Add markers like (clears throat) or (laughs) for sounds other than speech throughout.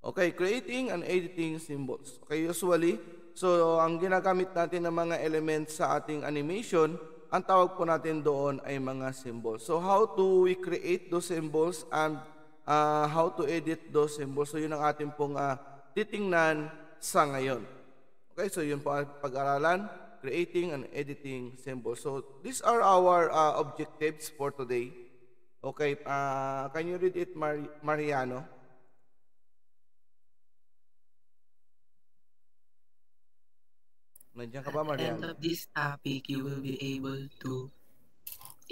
Okay, creating and editing symbols. Okay, usually, so ang ginagamit natin ng mga elements sa ating animation, ang tawag po natin doon ay mga symbols. So how to we create those symbols and uh, how to edit those symbols? So yun ang ating pong uh, titingnan sa ngayon. Okay, so yun po ang pag-aralan, creating and editing symbols. So these are our uh, objectives for today. Okay, uh, can you read it, Mar Mariano? Nandiyan ka ba, Marian? At the end of this topic, you will be able to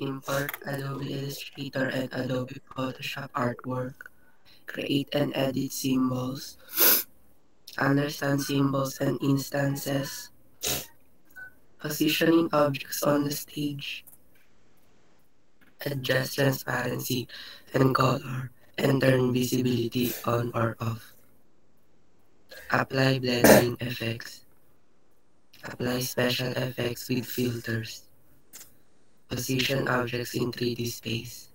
import Adobe Illustrator and Adobe Photoshop artwork, create and edit symbols, understand symbols and instances, positioning objects on the stage, adjust transparency and color, and turn visibility on or off. Apply blending effects. Apply special effects with filters. Position objects in 3D space.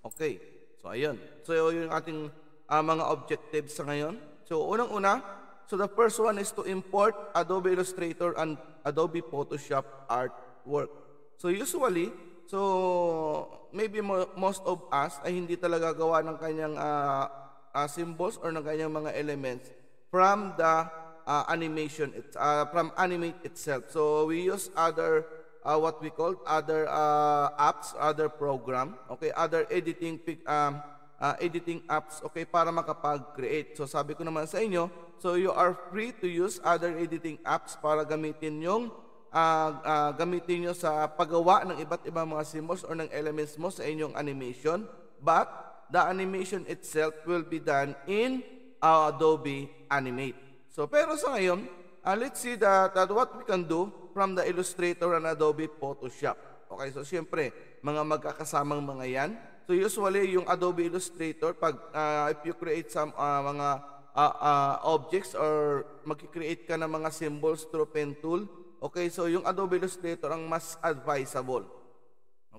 Okay. So, ayun. So, yung ating uh, mga objectives sa ngayon. So, unang-una, so the first one is to import Adobe Illustrator and Adobe Photoshop artwork. So, usually, so maybe mo, most of us ay hindi talaga gawa ng kanyang uh, uh, symbols or ng kanyang mga elements from the uh, animation it, uh, from animate itself so we use other uh, what we call other uh, apps other program okay other editing pic, um, uh, editing apps okay para makapag-create so sabi ko naman sa inyo so you are free to use other editing apps para gamitin yung uh, uh, gamitin nyo sa paggawa ng iba't ibang mga symbols or ng elements mo sa inyong animation but the animation itself will be done in uh, Adobe Animate So, pero sa ngayon, uh, let's see that, that what we can do from the Illustrator and Adobe Photoshop. Okay, so siyempre, mga magkakasamang mga yan. So usually, yung Adobe Illustrator, pag uh, if you create some uh, mga uh, uh, objects or mag-create ka ng mga symbols through pen tool, okay, so yung Adobe Illustrator ang mas advisable.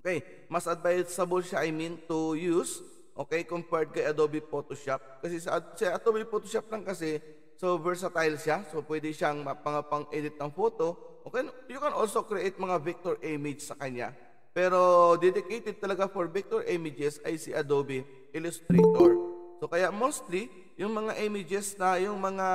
Okay, mas advisable siya, I mean, to use, okay, compared kay Adobe Photoshop. Kasi sa, sa Adobe Photoshop lang kasi, So versatile siya. So pwede siyang pang-edit ng photo. Okay, you can also create mga vector image sa kanya. Pero dedicated talaga for vector images ay si Adobe Illustrator. So kaya mostly yung mga images na yung mga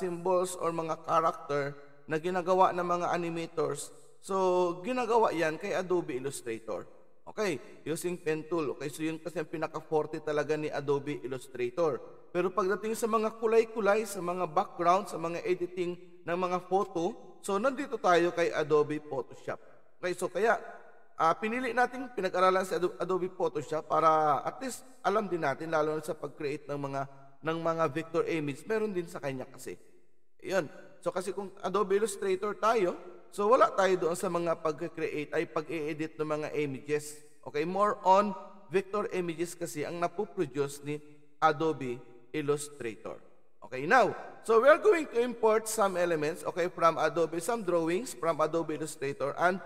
symbols or mga character na ginagawa ng mga animators. So ginagawa 'yan kay Adobe Illustrator. Okay, using pen tool. Okay, so yun kasi yung pinaka-forte talaga ni Adobe Illustrator. Pero pagdating sa mga kulay-kulay, sa mga background, sa mga editing ng mga photo, so nandito tayo kay Adobe Photoshop. Okay, so kaya uh, pinili natin pinag-aralan si Adobe Photoshop para at least alam din natin lalo na sa pag-create ng mga ng mga vector image, meron din sa kanya kasi. Ayun. So kasi kung Adobe Illustrator tayo, so wala tayo doon sa mga pag-create ay pag-edit ng mga images. Okay, more on vector images kasi ang napoproduce ni Adobe Illustrator. Okay, now, so we are going to import some elements, okay, from Adobe, some drawings from Adobe Illustrator and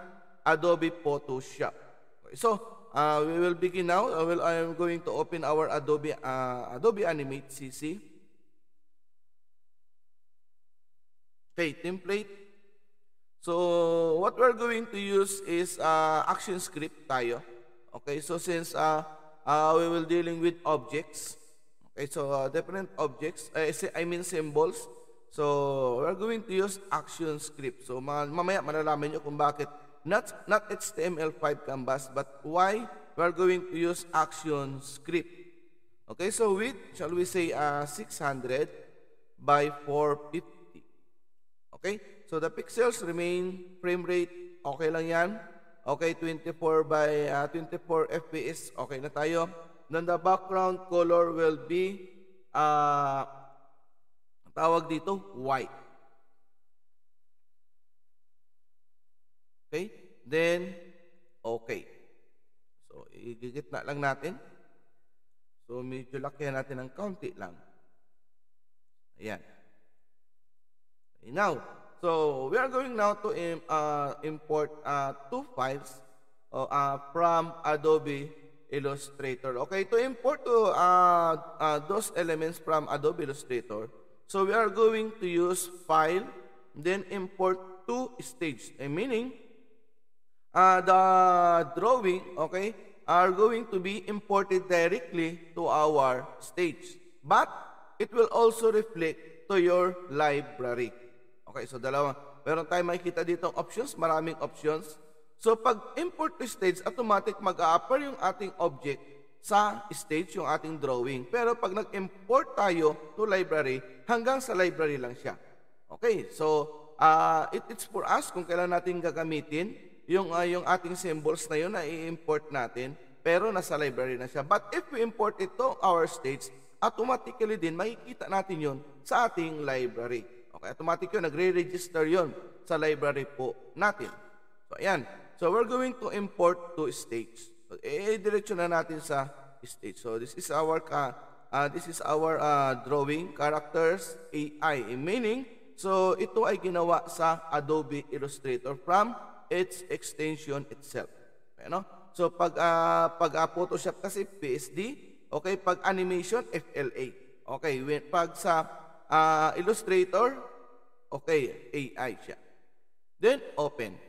Adobe Photoshop. Okay, so, uh, we will begin now. I, will, I am going to open our Adobe, uh, Adobe Animate CC. Okay, template. So, what we're going to use is uh, action script tayo. Okay, so since uh, uh, we will dealing with objects, Okay, so uh, different objects, uh, I mean symbols. So we're going to use action script. So ma mamaya malalaman nyo kung bakit not, not HTML5 canvas but why we're going to use action script. Okay, so width, shall we say uh, 600 by 450. Okay, so the pixels remain frame rate, okay lang yan. Okay, 24 by uh, 24 FPS, okay na tayo then the background color will be uh, tawag dito white. Okay? Then okay. So igigit na lang natin. So medyo lakihan natin ng county lang. Ayan. Okay, now, so we are going now to uh, import uh, two files uh, from Adobe Illustrator. Okay, to import to, uh, uh, those elements from Adobe Illustrator, so we are going to use File, then Import to Stages. And eh, meaning, uh, the drawing, okay, are going to be imported directly to our stage. But it will also reflect to your library. Okay, so dalawa. Meron tayong makikita dito options, maraming options. So pag import to stage, automatic mag-a-appear yung ating object sa stage, yung ating drawing. Pero pag nag-import tayo to library, hanggang sa library lang siya. Okay, so uh, it, it's for us kung kailan natin gagamitin yung, uh, yung ating symbols na yun na i-import natin, pero nasa library na siya. But if we import it to our stage, automatically din makikita natin yun sa ating library. Okay, automatic yun, nagre-register yun sa library po natin. So, ayan. So we're going to import two states. So, i-diretso na natin sa state. So this is our uh, uh, this is our uh, drawing characters AI meaning so ito ay ginawa sa Adobe Illustrator from its extension itself. Ano? Okay, so pag uh, pag uh, Photoshop kasi PSD, okay, pag animation FLA. Okay, when, pag sa uh, Illustrator, okay, AI siya. Then open.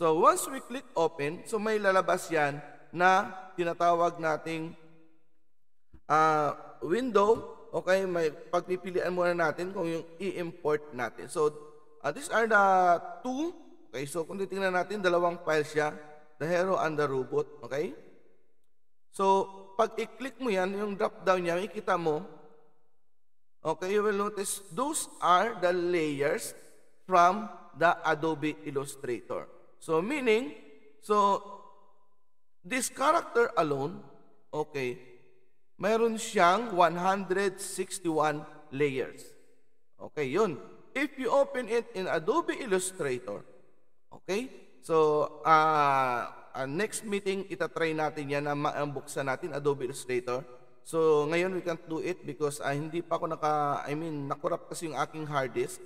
So once we click open, so may lalabas yan na tinatawag nating uh, window. Okay, may pagpipilian muna natin kung yung i-import natin. So uh, these are the two. Okay, so kung titingnan natin, dalawang file siya. The Hero and the Robot. Okay? So, pag i-click mo yan, yung drop down niya, ikita mo, okay, you will notice those are the layers from the Adobe Illustrator. So meaning, so this character alone, okay, meron siyang 161 layers. Okay, yun. If you open it in Adobe Illustrator, okay, so uh, uh, next meeting, itatry natin yan, na um, natin Adobe Illustrator. So ngayon we can't do it because uh, hindi pa ako naka, I mean, nakurap kasi yung aking hard disk.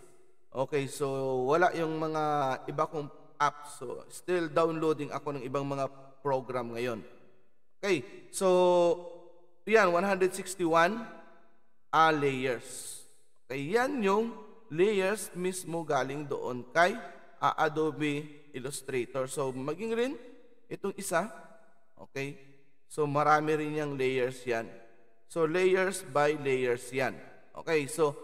Okay, so wala yung mga iba kong app. So, still downloading ako ng ibang mga program ngayon. Okay, so, yan, 161 uh, ah, layers. Okay, yan yung layers mismo galing doon kay uh, Adobe Illustrator. So, maging rin itong isa. Okay, so marami rin yung layers yan. So, layers by layers yan. Okay, so,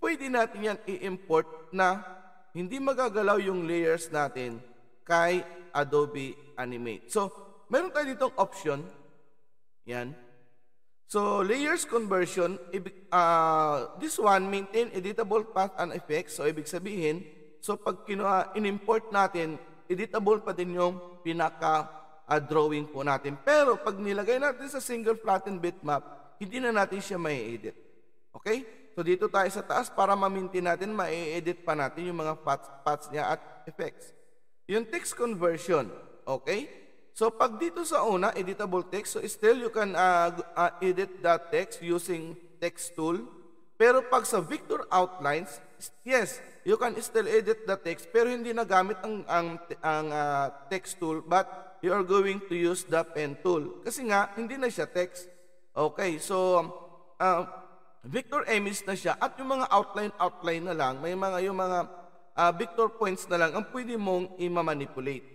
pwede natin yan i-import na hindi magagalaw yung layers natin kay Adobe Animate. So, meron tayo ditong option. Yan. So, layers conversion, uh, this one, maintain editable path and effects. So, ibig sabihin, so pag kinuha, in-import natin, editable pa din yung pinaka-drawing ah, uh, po natin. Pero, pag nilagay natin sa single flattened bitmap, hindi na natin siya may edit. Okay? So dito tayo sa taas para mamintin natin, ma-edit pa natin yung mga paths, paths niya at effects. Yung text conversion, okay? So pag dito sa una, editable text, so still you can uh, uh, edit that text using text tool. Pero pag sa Victor Outlines, yes, you can still edit the text pero hindi na gamit ang, ang, ang uh, text tool but you are going to use the pen tool. Kasi nga, hindi na siya text. Okay, so um, uh, Victor Amis na siya at yung mga outline-outline na lang, may mga yung mga uh, Victor points na lang ang pwede mong i-manipulate.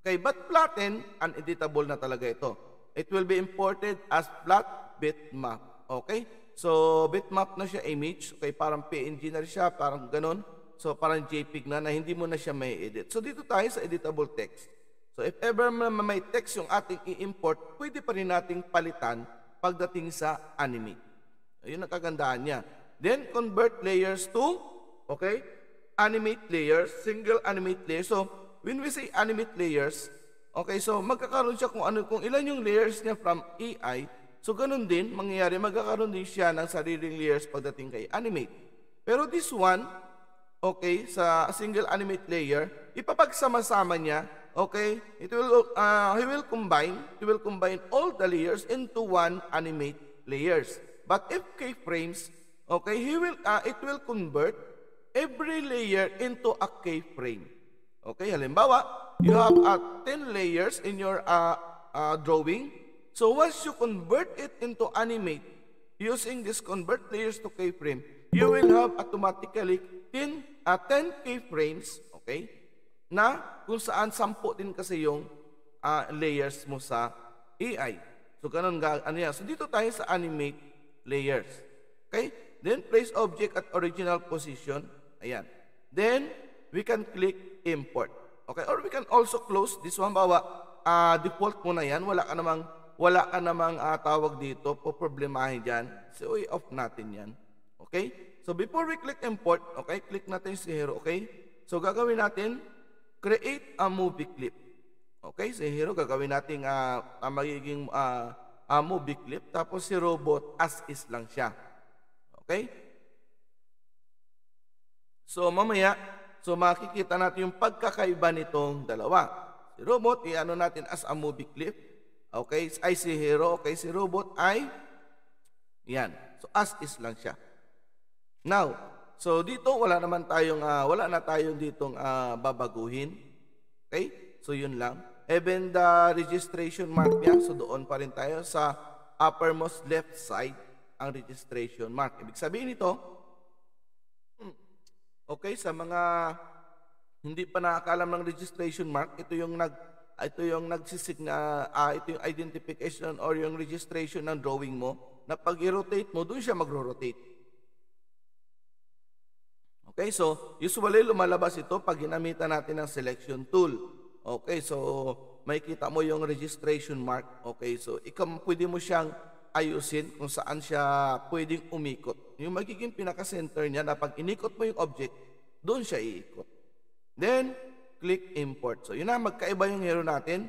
Okay, but flatten, uneditable na talaga ito. It will be imported as flat bitmap. Okay? So, bitmap na siya image. Okay, parang PNG na siya, parang ganun. So, parang JPEG na na hindi mo na siya may edit. So, dito tayo sa editable text. So, if ever may text yung ating i-import, pwede pa rin nating palitan pagdating sa animate. Ayun ang kagandahan niya. Then, convert layers to, okay, animate layers, single animate layers. So, when we say animate layers, okay, so magkakaroon siya kung, ano, kung ilan yung layers niya from AI. So, ganun din, mangyayari, magkakaroon din siya ng sariling layers pagdating kay animate. Pero this one, okay, sa single animate layer, ipapagsama-sama niya, okay, it will, uh, he will combine, he will combine all the layers into one animate layers. But if keyframes, okay, he will, uh, it will convert every layer into a keyframe. Okay, halimbawa, you have uh, ah, 10 layers in your uh, uh, drawing. So once you convert it into animate, using this convert layers to keyframe, you will have automatically 10, uh, 10 keyframes, okay, na kung saan 10 din kasi yung uh, layers mo sa AI. So, ganun ano yan. So, dito tayo sa animate layers. Okay? Then place object at original position. Ayan. Then we can click import. Okay? Or we can also close this one bawa uh, default mo na 'yan. Wala ka namang wala ka namang uh, tawag dito, po problemahin diyan. So i-off natin 'yan. Okay? So before we click import, okay? Click natin si Hero, okay? So gagawin natin create a movie clip. Okay? Si Hero gagawin nating uh, ah, uh, magiging uh, uh, movie tapos si robot as is lang siya. Okay? So mamaya, so makikita natin yung pagkakaiba nitong dalawa. Si robot, iano natin as a movie clip. Okay? Ay si hero, okay? Si robot ay, yan. So as is lang siya. Now, so dito wala naman tayong, uh, wala na tayong ditong uh, babaguhin. Okay? So yun lang. Even the registration mark niya, so doon pa rin tayo sa uppermost left side ang registration mark. Ibig sabihin ito, okay, sa mga hindi pa nakakalam ng registration mark, ito yung nag ito yung nagsisigna, uh, ito yung identification or yung registration ng drawing mo na pag i-rotate mo, doon siya magro-rotate. Okay, so usually lumalabas ito pag ginamitan natin ng selection tool. Okay, so makikita mo yung registration mark. Okay, so ikaw pwede mo siyang ayusin kung saan siya pwedeng umikot. Yung magiging pinaka-center niya na pag inikot mo yung object, doon siya iikot. Then, click import. So, yun na, magkaiba yung hero natin.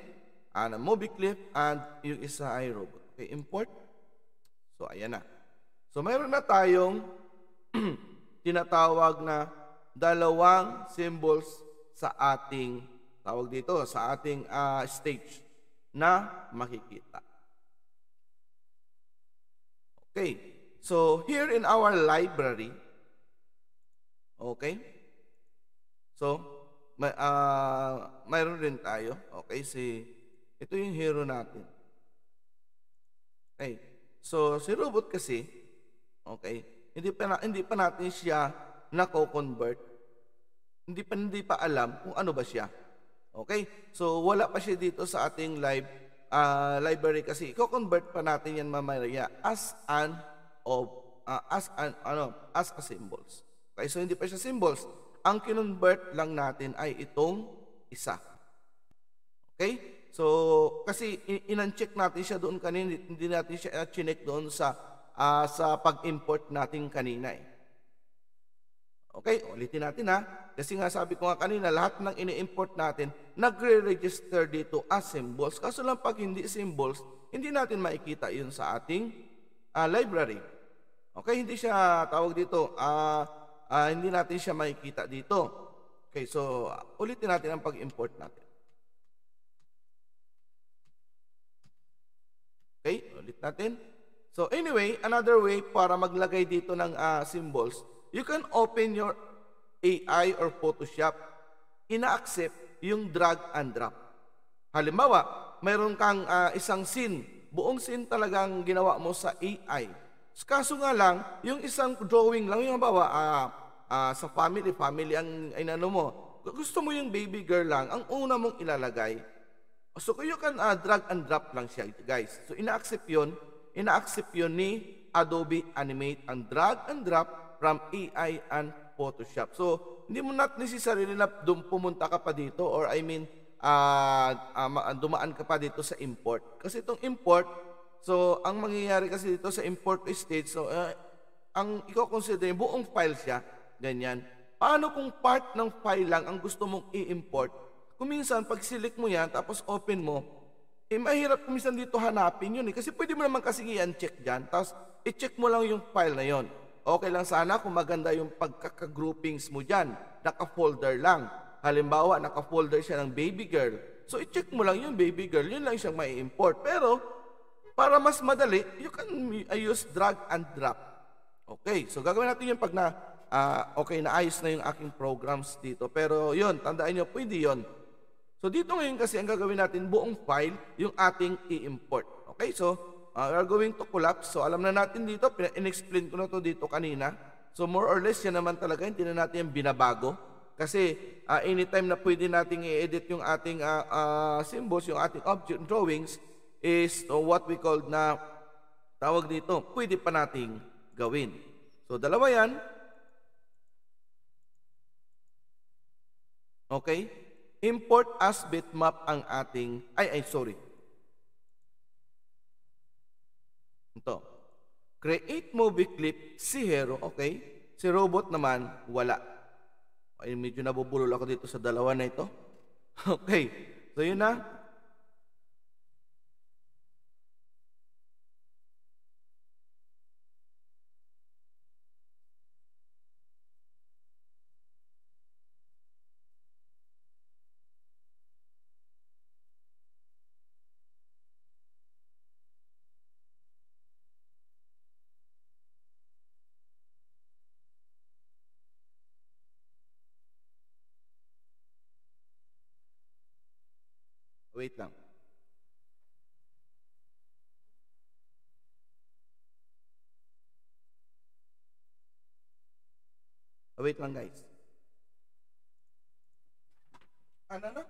Ano, ah, movie clip and yung isa ay robot. Okay, import. So, ayan na. So, mayroon na tayong (clears throat) tinatawag na dalawang symbols sa ating tawag dito sa ating uh, stage na makikita. Okay. So here in our library, okay? So may uh, mayroon rin tayo. Okay, si ito yung hero natin. Okay. So si robot kasi, okay, hindi pa na, hindi pa natin siya nako-convert. Hindi pa hindi pa alam kung ano ba siya. Okay? So wala pa siya dito sa ating live uh, library kasi i-convert pa natin yan mamaya as an of uh, as an ano as a symbols. Okay? So hindi pa siya symbols. Ang kinonvert lang natin ay itong isa. Okay? So kasi in-uncheck natin siya doon kanina, hindi natin siya ah, chinek doon sa uh, sa pag-import natin kanina eh. Okay, ulitin natin ha. Kasi nga sabi ko nga kanina, lahat ng ini-import natin, nagre-register dito as symbols. Kaso lang pag hindi symbols, hindi natin makikita yun sa ating uh, library. Okay, hindi siya tawag dito, uh, uh, hindi natin siya makikita dito. Okay, so uh, ulitin natin ang pag-import natin. Okay, ulit natin. So anyway, another way para maglagay dito ng uh, symbols, you can open your AI or Photoshop, ina-accept yung drag and drop. Halimbawa, mayroon kang uh, isang scene, buong scene talagang ginawa mo sa AI. Kaso nga lang, yung isang drawing lang, yung halimbawa, uh, uh, sa family, family ang inano mo, gusto mo yung baby girl lang, ang una mong ilalagay. So, you can uh, drag and drop lang siya, guys. So, ina-accept yun. Ina-accept yun ni Adobe Animate and drag and drop from AI and Photoshop. So, hindi mo not necessary na dum pumunta ka pa dito or I mean, uh, uh, dumaan ka pa dito sa import. Kasi itong import, so ang mangyayari kasi dito sa import stage, so uh, ang i-consider yung buong file siya, ganyan. Paano kung part ng file lang ang gusto mong i-import? Kuminsan, pag select mo yan, tapos open mo, eh mahirap kuminsan dito hanapin yun eh. Kasi pwede mo naman kasi i-uncheck dyan, tapos i-check mo lang yung file na yon okay lang sana kung maganda yung pagkakagroupings mo dyan. Naka-folder lang. Halimbawa, naka-folder siya ng baby girl. So, i-check mo lang yung baby girl. Yun lang siyang may import. Pero, para mas madali, you can uh, use drag and drop. Okay, so gagawin natin yung pag na, uh, okay, naayos na yung aking programs dito. Pero yun, tandaan nyo, pwede yun. So dito ngayon kasi ang gagawin natin, buong file, yung ating i-import. Okay, so uh, are going to collapse. So alam na natin dito, in-explain ko na to dito kanina. So more or less, yan naman talaga, hindi na natin yung binabago. Kasi uh, anytime na pwede nating i-edit yung ating uh, uh, symbols, yung ating object drawings, is uh, what we call na tawag dito, pwede pa nating gawin. So dalawa yan. Okay? Import as bitmap ang ating, ay, ay, sorry, to. Create movie clip si hero, okay? Si robot naman, wala. Ay, medyo nabubulol ako dito sa dalawa na ito. (laughs) Okay. So, yun na. Wait lang. Wait lang guys. Ano na?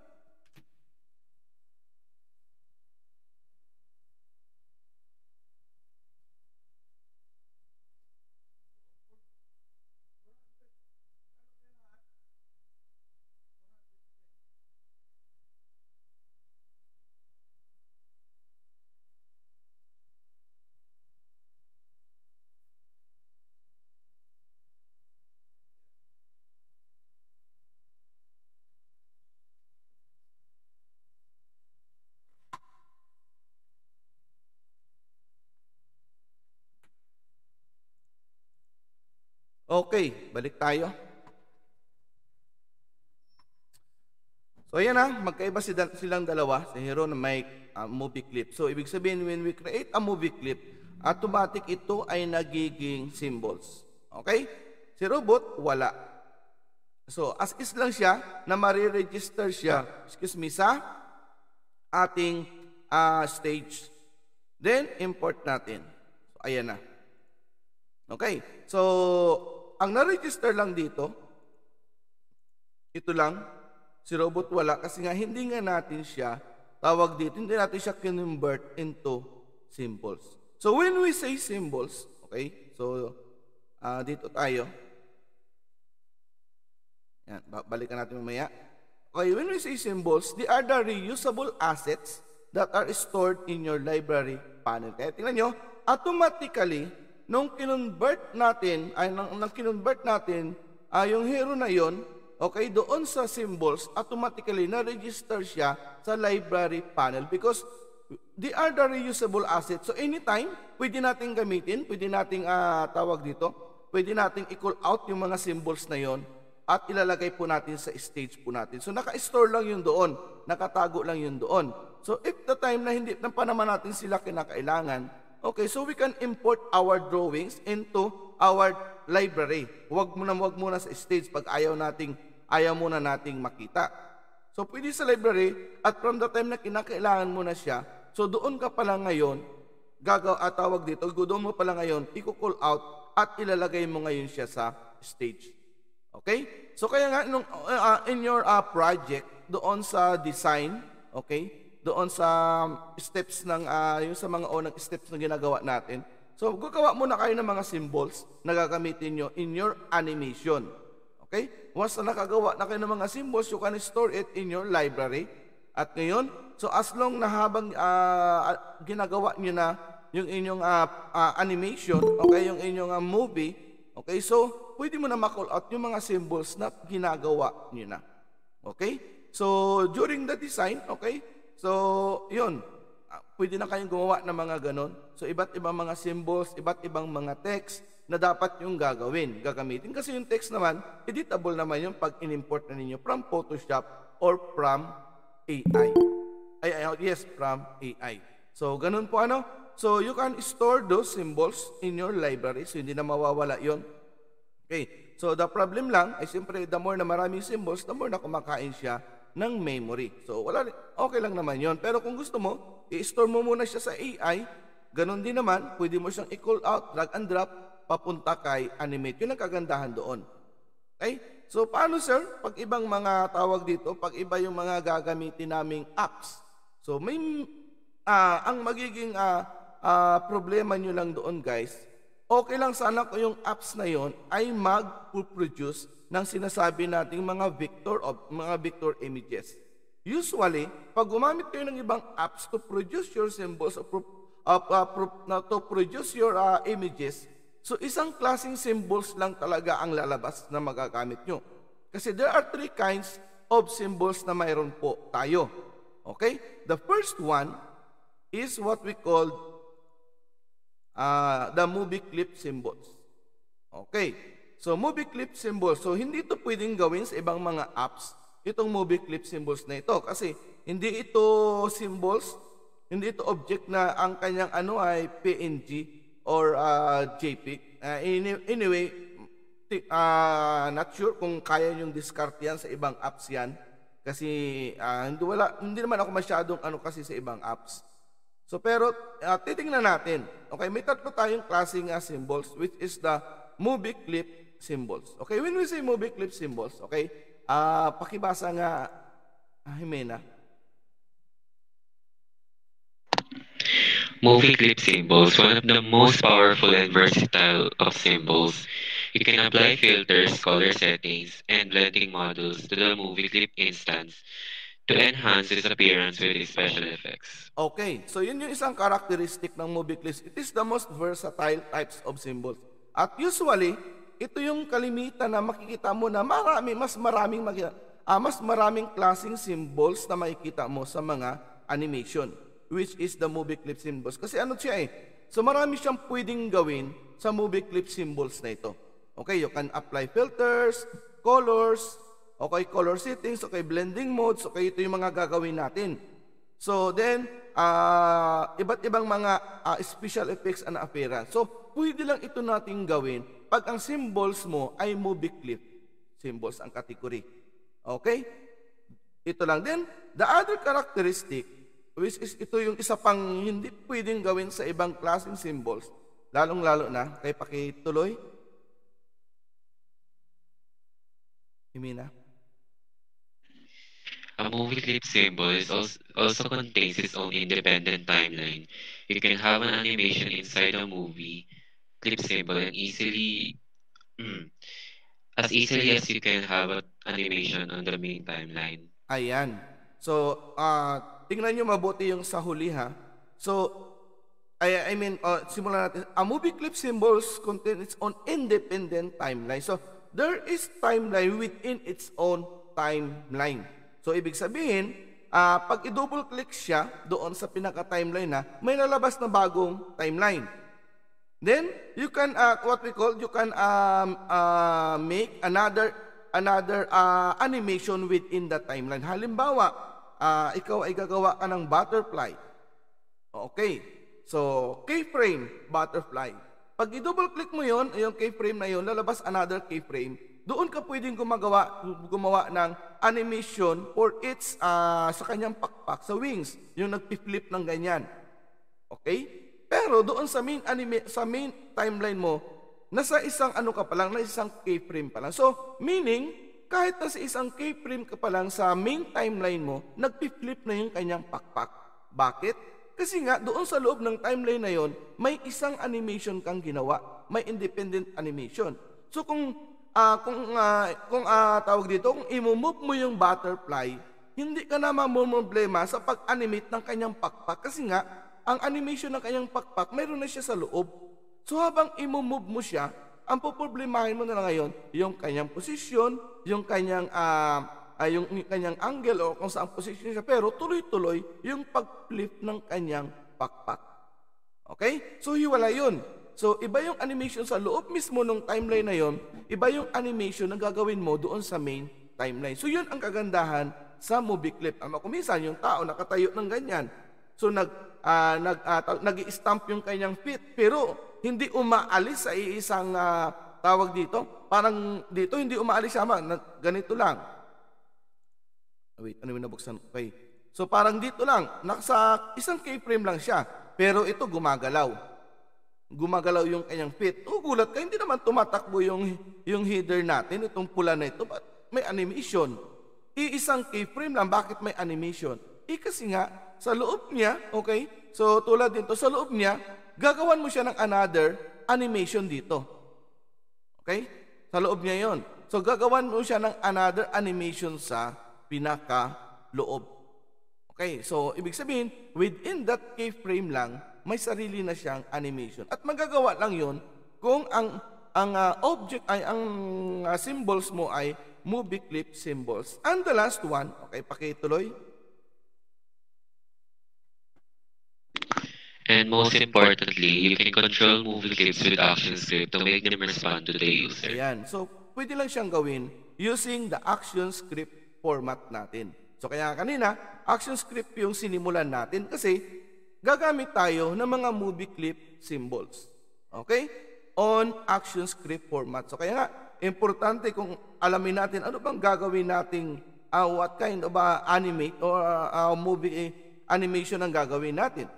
Okay, balik tayo. So ayan na, ah, magkaiba silang dalawa si hero na may uh, movie clip. So ibig sabihin, when we create a movie clip, automatic ito ay nagiging symbols. Okay? Si robot, wala. So as is lang siya na mare-register siya, excuse me, sa ating uh, stage. Then import natin. So ayan na. Okay? So ang na-register lang dito, ito lang, si robot wala kasi nga hindi nga natin siya tawag dito, hindi natin siya kinonvert into symbols. So when we say symbols, okay, so uh, dito tayo. Yan, balikan natin mamaya. Okay, when we say symbols, they are the reusable assets that are stored in your library panel. Kaya tingnan nyo, automatically, nung kinonvert natin, ay nang, nang kinonvert natin, ay ah, yung hero na yon, okay, doon sa symbols, automatically na-register siya sa library panel because they are the reusable assets. So anytime, pwede nating gamitin, pwede nating uh, tawag dito, pwede nating i-call out yung mga symbols na yon at ilalagay po natin sa stage po natin. So naka-store lang yun doon, nakatago lang yun doon. So if the time na hindi na pa naman natin sila kinakailangan, Okay, so we can import our drawings into our library. Huwag mo na huwag muna sa stage pag ayaw nating ayaw muna nating makita. So pwede sa library at from the time na kinakailangan mo na siya, so doon ka pala ngayon gagaw at ah, tawag dito, doon mo pala ngayon i-call out at ilalagay mo ngayon siya sa stage. Okay? So kaya nga nung, ah, in your uh, project doon sa design, okay? doon sa steps ng uh, yung sa mga unang steps na ginagawa natin. So, gagawa muna kayo ng mga symbols na gagamitin nyo in your animation. Okay? Once na nakagawa na kayo ng mga symbols, you can store it in your library. At ngayon, so as long na habang uh, ginagawa nyo na yung inyong uh, uh, animation, okay, yung inyong uh, movie, okay, so pwede mo na ma-call out yung mga symbols na ginagawa nyo na. Okay? So, during the design, okay, So, yun. Ah, pwede na kayong gumawa ng mga ganon. So, iba't ibang mga symbols, iba't ibang mga text na dapat yung gagawin, gagamitin. Kasi yung text naman, editable naman yung pag in-import na ninyo from Photoshop or from AI. Ay, ay, oh, yes, from AI. So, ganun po ano. So, you can store those symbols in your library. So, hindi na mawawala yon Okay. So, the problem lang ay siyempre, the more na maraming symbols, the more na kumakain siya ng memory. So wala, okay lang naman yon. Pero kung gusto mo, i-store mo muna siya sa AI. Ganon din naman, pwede mo siyang i-call out, drag and drop, papunta kay animate. Yun ang kagandahan doon. Okay? So paano sir, pag ibang mga tawag dito, pag iba yung mga gagamitin naming apps. So may, uh, ang magiging uh, uh, problema nyo lang doon guys, okay lang sana kung yung apps na yon ay mag-produce ng sinasabi nating mga vector of mga vector images. Usually, pag gumamit kayo ng ibang apps to produce your symbols of, uh, uh, pro, uh, to produce your uh, images, so isang klaseng symbols lang talaga ang lalabas na magagamit nyo. Kasi there are three kinds of symbols na mayroon po tayo. Okay? The first one is what we call uh, the movie clip symbols. Okay? So, movie clip symbol. So, hindi ito pwedeng gawin sa ibang mga apps, itong movie clip symbols na ito. Kasi, hindi ito symbols, hindi ito object na ang kanyang ano ay PNG or uh, ah, JPEG. Uh, ah, anyway, uh, not sure kung kaya yung discard yan sa ibang apps yan. Kasi uh, hindi, wala, hindi naman ako masyadong ano kasi sa ibang apps. So pero uh, titingnan natin. Okay, may tatlo tayong klaseng uh, symbols which is the movie clip, symbols. Okay, when we say movie clip symbols, okay, uh, pakibasa nga, ah, Jimena. Movie clip symbols, one of the most powerful and versatile of symbols. You can apply filters, color settings, and blending models to the movie clip instance to enhance its appearance with its special effects. Okay, so yun yung isang characteristic ng movie clips. It is the most versatile types of symbols. At usually, ito yung kalimitan na makikita mo na marami, mas maraming makikita, ah, mas maraming klaseng symbols na makikita mo sa mga animation, which is the movie clip symbols. Kasi ano siya eh, so marami siyang pwedeng gawin sa movie clip symbols na ito. Okay, you can apply filters, colors, okay, color settings, okay, blending modes, okay, ito yung mga gagawin natin. So then, uh, iba't ibang mga uh, special effects and appearance. So, pwede lang ito nating gawin pag ang symbols mo ay movie clip, symbols ang category. Okay? Ito lang din. The other characteristic, which is ito yung isa pang hindi pwedeng gawin sa ibang klaseng symbols, lalong-lalo na, kay pakituloy, Jimena. A movie clip symbol is also, also contains its own independent timeline. You can have an animation inside a movie clipsable and eh. easily mm, as easily as you can have an animation on the main timeline. Ayan. So, uh, tingnan nyo mabuti yung sa huli ha. So, I, I mean, uh, simulan natin. A movie clip symbols contain its own independent timeline. So, there is timeline within its own timeline. So, ibig sabihin, uh, pag i-double click siya doon sa pinaka-timeline na, may lalabas na bagong timeline. Then you can uh, what we call you can um, uh, make another another uh, animation within the timeline. Halimbawa, uh, ikaw ay gagawa ka ng butterfly. Okay. So, keyframe butterfly. Pag i-double click mo 'yon, yung keyframe na 'yon, lalabas another keyframe. Doon ka pwedeng gumagawa gumawa ng animation for its uh, sa kanyang pakpak sa wings, yung nagpi-flip ng ganyan. Okay? Pero doon sa main anime, sa main timeline mo, nasa isang ano ka pa lang, nasa isang keyframe pa lang. So, meaning, kahit nasa isang keyframe ka pa lang sa main timeline mo, nagpi-flip na yung kanyang pakpak. Bakit? Kasi nga, doon sa loob ng timeline na yon, may isang animation kang ginawa. May independent animation. So kung, uh, kung, uh, kung uh, tawag dito, kung imumove mo yung butterfly, hindi ka na mamumroblema sa pag-animate ng kanyang pakpak kasi nga, ang animation ng kanyang pakpak, meron na siya sa loob. So habang imo-move mo siya, ang poproblemahin mo na lang ngayon, yung kanyang posisyon, yung kanyang, uh, uh, yung kanyang angle o kung saan posisyon siya. Pero tuloy-tuloy yung pag-flip ng kanyang pakpak. Okay? So hiwala yun. So iba yung animation sa loob mismo ng timeline na yon, iba yung animation na gagawin mo doon sa main timeline. So yun ang kagandahan sa movie clip. Ama, kumisan yung tao nakatayo ng ganyan, So nag uh, nag uh, ah, nag-stamp yung kanyang feet pero hindi umaalis sa iisang uh, tawag dito. Parang dito hindi umaalis siya Ganito lang. Wait, ano yung nabuksan? Okay. So parang dito lang. Nasa isang keyframe lang siya. Pero ito gumagalaw gumagalaw yung kanyang feet. O gulat ka, hindi naman tumatakbo yung, yung header natin, itong pula na ito. But may animation. Iisang keyframe lang, bakit may animation? Eh kasi nga, sa loob niya, okay? So tulad dito, sa loob niya, gagawan mo siya ng another animation dito. Okay? Sa loob niya yon. So gagawan mo siya ng another animation sa pinaka loob. Okay, so ibig sabihin, within that keyframe lang, may sarili na siyang animation. At magagawa lang yon kung ang ang uh, object ay ang uh, symbols mo ay movie clip symbols. And the last one, okay, pakituloy. And most importantly, you can control movie clips with action script to make them respond to the user. Ayan. So, pwede lang siyang gawin using the action script format natin. So, kaya kanina, action script yung sinimulan natin kasi gagamit tayo ng mga movie clip symbols. Okay? On action script format. So, kaya nga, importante kung alamin natin ano bang gagawin nating uh, what kind of uh, animate or uh, movie eh, animation ang gagawin natin.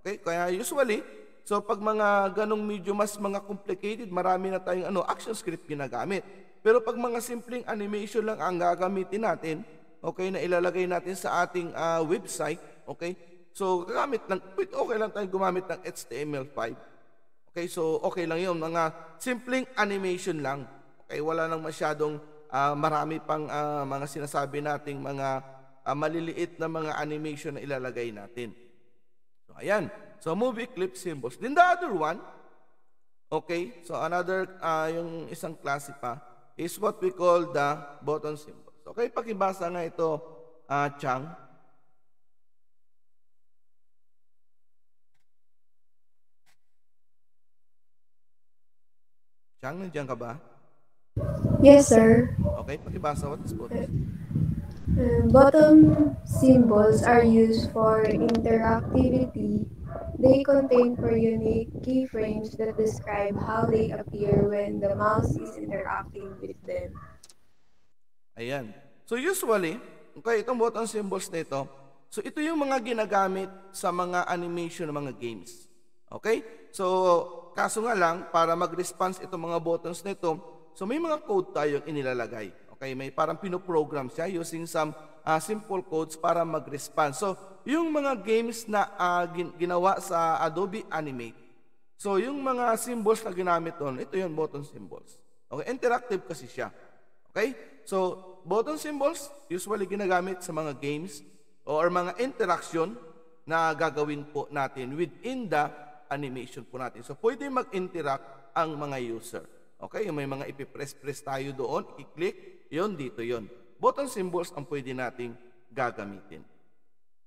Okay? Kaya usually, so pag mga ganong medyo mas mga complicated, marami na tayong ano, action script ginagamit. Pero pag mga simpleng animation lang ang gagamitin natin, okay, na ilalagay natin sa ating uh, website, okay? So, gagamit lang, okay lang tayong gumamit ng HTML5. Okay, so okay lang yun. Mga simpleng animation lang. Okay, wala nang masyadong uh, marami pang uh, mga sinasabi nating mga uh, maliliit na mga animation na ilalagay natin. So, ayan. So, movie clip symbols. Then the other one, okay, so another, uh, yung isang klase pa, is what we call the button symbols. Okay, pakibasa nga ito, uh, Chang. Chang, nandiyan ka ba? Yes, sir. Okay, pakibasa. What is button? Um, bottom symbols are used for interactivity. They contain for unique keyframes that describe how they appear when the mouse is interacting with them. Ayan. So usually, okay, itong bottom symbols na ito, so ito yung mga ginagamit sa mga animation ng mga games. Okay? So, kaso nga lang, para mag-response itong mga buttons na ito, so may mga code tayong inilalagay kay may parang pinoprogram siya using some uh, simple codes para mag-respond. So, yung mga games na uh, gin- ginawa sa Adobe Animate, so yung mga symbols na ginamit doon, ito yung button symbols. Okay, interactive kasi siya. Okay? So, button symbols, usually ginagamit sa mga games or mga interaction na gagawin po natin within the animation po natin. So, pwede mag-interact ang mga user. Okay? Yung may mga ipipress-press tayo doon, i-click, yon dito yon. Both symbols ang pwede nating gagamitin.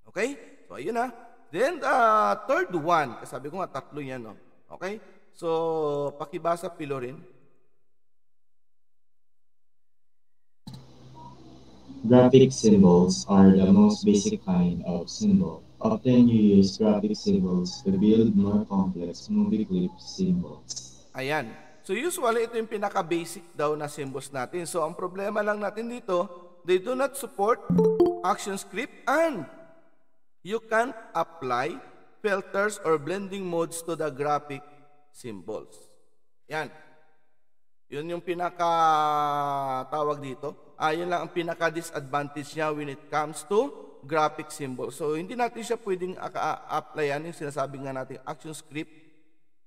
Okay? So, ayun na. Ah. Then, the uh, ah, third one. Kasabi ko nga, tatlo yan. No? Okay? So, pakibasa pilo rin. Graphic symbols are the most basic kind of symbol. Often you use graphic symbols to build more complex movie clip symbols. Ayan. So usually, ito yung pinaka-basic daw na symbols natin. So ang problema lang natin dito, they do not support action script and you can't apply filters or blending modes to the graphic symbols. Yan. Yun yung pinaka tawag dito. Ah, yun lang ang pinaka disadvantage niya when it comes to graphic symbol. So hindi natin siya pwedeng a-apply applyan yung sinasabi nga natin action script.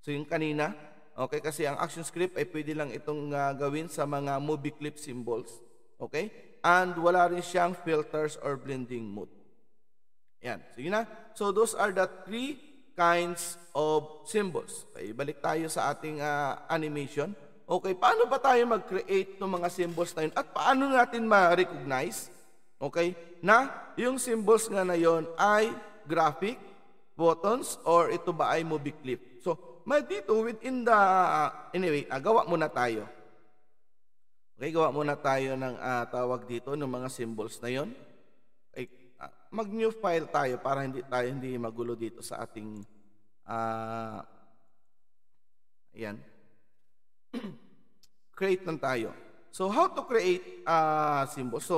So yung kanina, Okay, kasi ang action script ay pwede lang itong uh, gawin sa mga movie clip symbols. Okay? And wala rin siyang filters or blending mode. Yan. Sige na. So those are the three kinds of symbols. Okay, balik tayo sa ating uh, animation. Okay, paano ba tayo mag-create ng mga symbols na yun? At paano natin ma-recognize? Okay? Na yung symbols nga na yun ay graphic, buttons, or ito ba ay movie clip? May dito within the, anyway, uh, gawa muna tayo. Okay, gawa muna tayo ng uh, tawag dito ng mga symbols na yon. Okay, uh, ah, mag-new file tayo para hindi tayo hindi magulo dito sa ating uh, ayan. (clears throat) create lang tayo. So, how to create uh, symbols? So,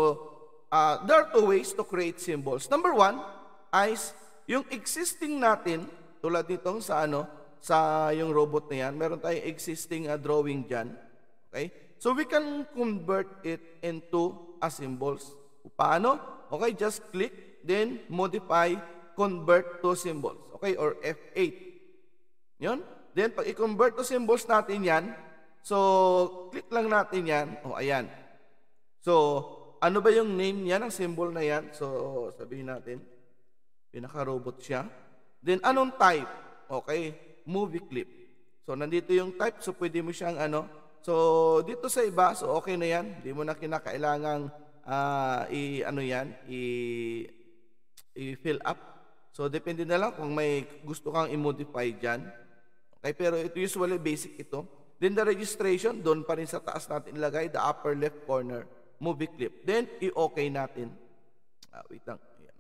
uh, there are two ways to create symbols. Number one, is yung existing natin, tulad nitong sa ano, sa yung robot na yan. Meron tayong existing uh, drawing dyan. Okay? So we can convert it into a symbols. Paano? Okay, just click, then modify, convert to symbols. Okay, or F8. Yun. Then pag i-convert to symbols natin yan, so click lang natin yan. O, oh, ayan. So, ano ba yung name niya ng symbol na yan? So, sabihin natin, pinaka-robot siya. Then, anong type? Okay movie clip. So nandito yung type so pwede mo siyang ano. So dito sa iba so okay na yan. Hindi mo na kinakailangang uh, i ano yan i i-fill up. So depende na lang kung may gusto kang i-modify diyan. Okay, pero ito usually basic ito. Then the registration doon pa rin sa taas natin ilagay the upper left corner movie clip. Then i-okay natin. Ah, wait lang. Ayan.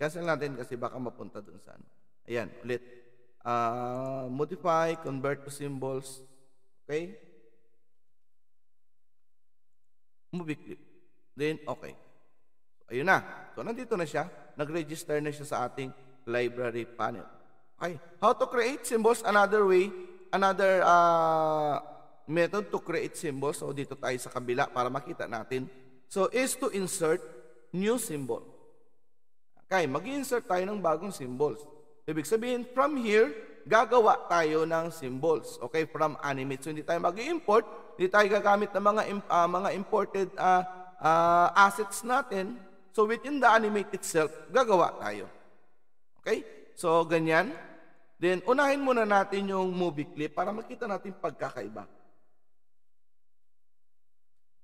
Cancel natin kasi baka mapunta doon sa ano. Ayan, ulit uh, modify, convert to symbols. Okay? Mubikli. Then, okay. ayun na. So, nandito na siya. Nag-register na siya sa ating library panel. Okay. How to create symbols? Another way, another uh, method to create symbols. So, dito tayo sa kabila para makita natin. So, is to insert new symbol. Okay, mag-insert tayo ng bagong symbols. Ibig sabihin, from here, gagawa tayo ng symbols. Okay, from animate. So, hindi tayo mag import hindi tayo gagamit ng mga, uh, mga imported uh, uh, assets natin. So, within the animate itself, gagawa tayo. Okay? So, ganyan. Then, unahin muna natin yung movie clip para makita natin pagkakaiba.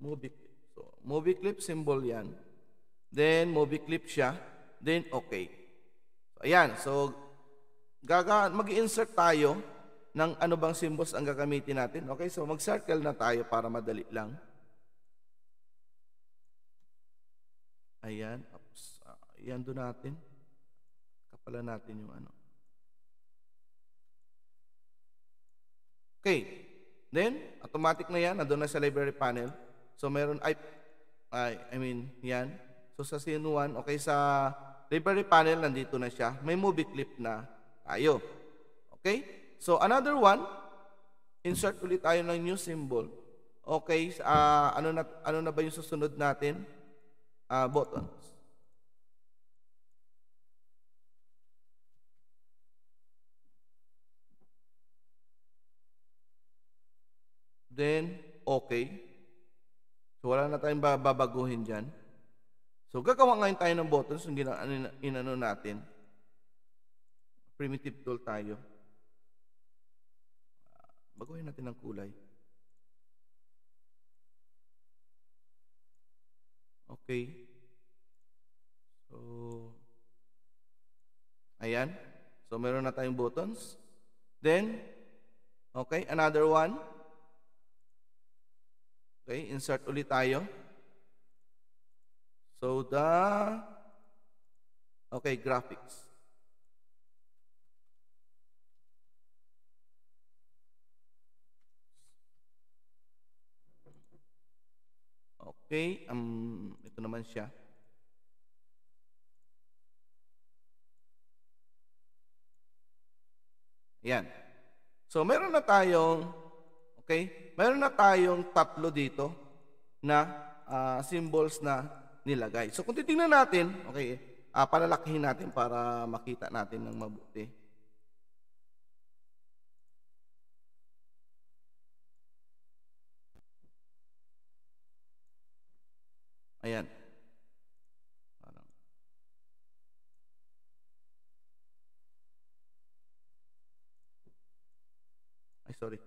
Movie clip. So, movie clip symbol yan. Then, movie clip siya. Then, okay. So, ayan. So, gaga mag-insert tayo ng ano bang symbols ang gagamitin natin. Okay, so mag-circle na tayo para madali lang. Ayan, tapos uh, ah, ayan doon natin. Kapalan natin yung ano. Okay. Then, automatic na yan. Nandun na sa library panel. So, meron, I, I, I mean, yan. So, sa scene 1, okay, sa library panel, nandito na siya. May movie clip na tayo. Okay? So another one, insert ulit tayo ng new symbol. Okay, uh, ano na ano na ba yung susunod natin? Uh, ah, buttons. Then, okay. So, wala na tayong babaguhin dyan. So, gagawa ngayon tayo ng buttons ano yung inano natin primitive tool tayo. Ah, baguhin natin ang kulay. Okay. So, ayan. So, meron na tayong buttons. Then, okay, another one. Okay, insert ulit tayo. So, the, okay, graphics. Okay, um, ito naman siya. Ayan. So, meron na tayong, okay, meron na tayong tatlo dito na uh, symbols na nilagay. So, kung titingnan natin, okay, uh, ah, panalakihin natin para makita natin ng mabuti. sorry.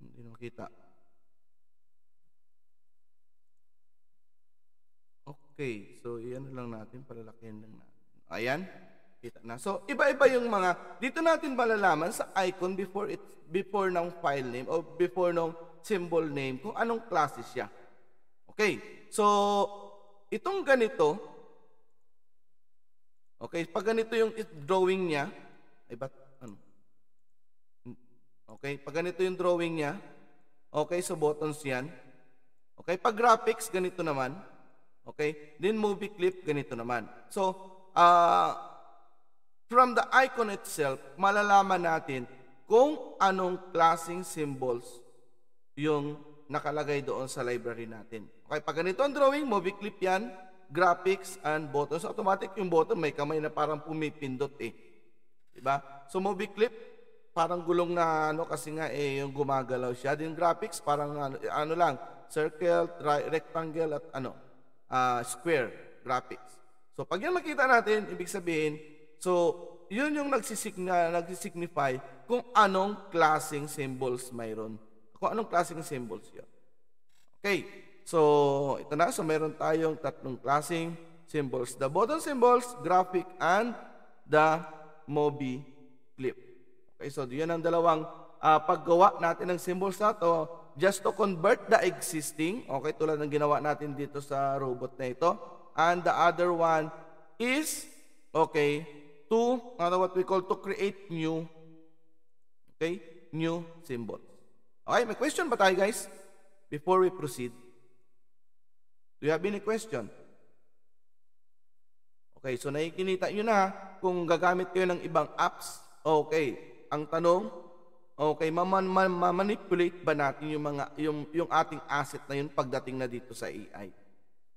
Hindi nakita. Okay, so iyan lang natin, palalakihan lang natin. Ayan, kita na. So, iba-iba yung mga, dito natin malalaman sa icon before it, before ng file name o before ng symbol name kung anong klase siya. Okay, so itong ganito, Okay, pag ganito yung drawing niya, ay ba't ano? Okay, pag ganito yung drawing niya, okay, so buttons yan. Okay, pag graphics, ganito naman. Okay, then movie clip, ganito naman. So, uh, from the icon itself, malalaman natin kung anong klaseng symbols yung nakalagay doon sa library natin. Okay, pag ganito ang drawing, movie clip yan graphics and buttons. Automatic yung button, may kamay na parang pumipindot eh. Diba? So movie clip, parang gulong na ano kasi nga eh yung gumagalaw siya. Din graphics parang ano, ano lang, circle, tri- rectangle at ano, uh, square graphics. So pag yan makita natin, ibig sabihin, so yun yung nagsisigna, nagsisignify kung anong klaseng symbols mayroon. Kung anong klaseng symbols yun. Okay. So, ito na. So, meron tayong tatlong klaseng symbols. The button symbols, graphic, and the Mobi clip. Okay, so yun ang dalawang uh, paggawa natin ng symbols na to just to convert the existing, okay, tulad ng ginawa natin dito sa robot na ito. And the other one is, okay, to, uh, ano what we call to create new, okay, new symbol. Okay, may question ba tayo guys? Before we proceed. Do you have any question? Okay, so nakikinita nyo na kung gagamit kayo ng ibang apps. Okay, ang tanong, okay, maman, manipulate ba natin yung, mga, yung, yung ating asset na yun pagdating na dito sa AI?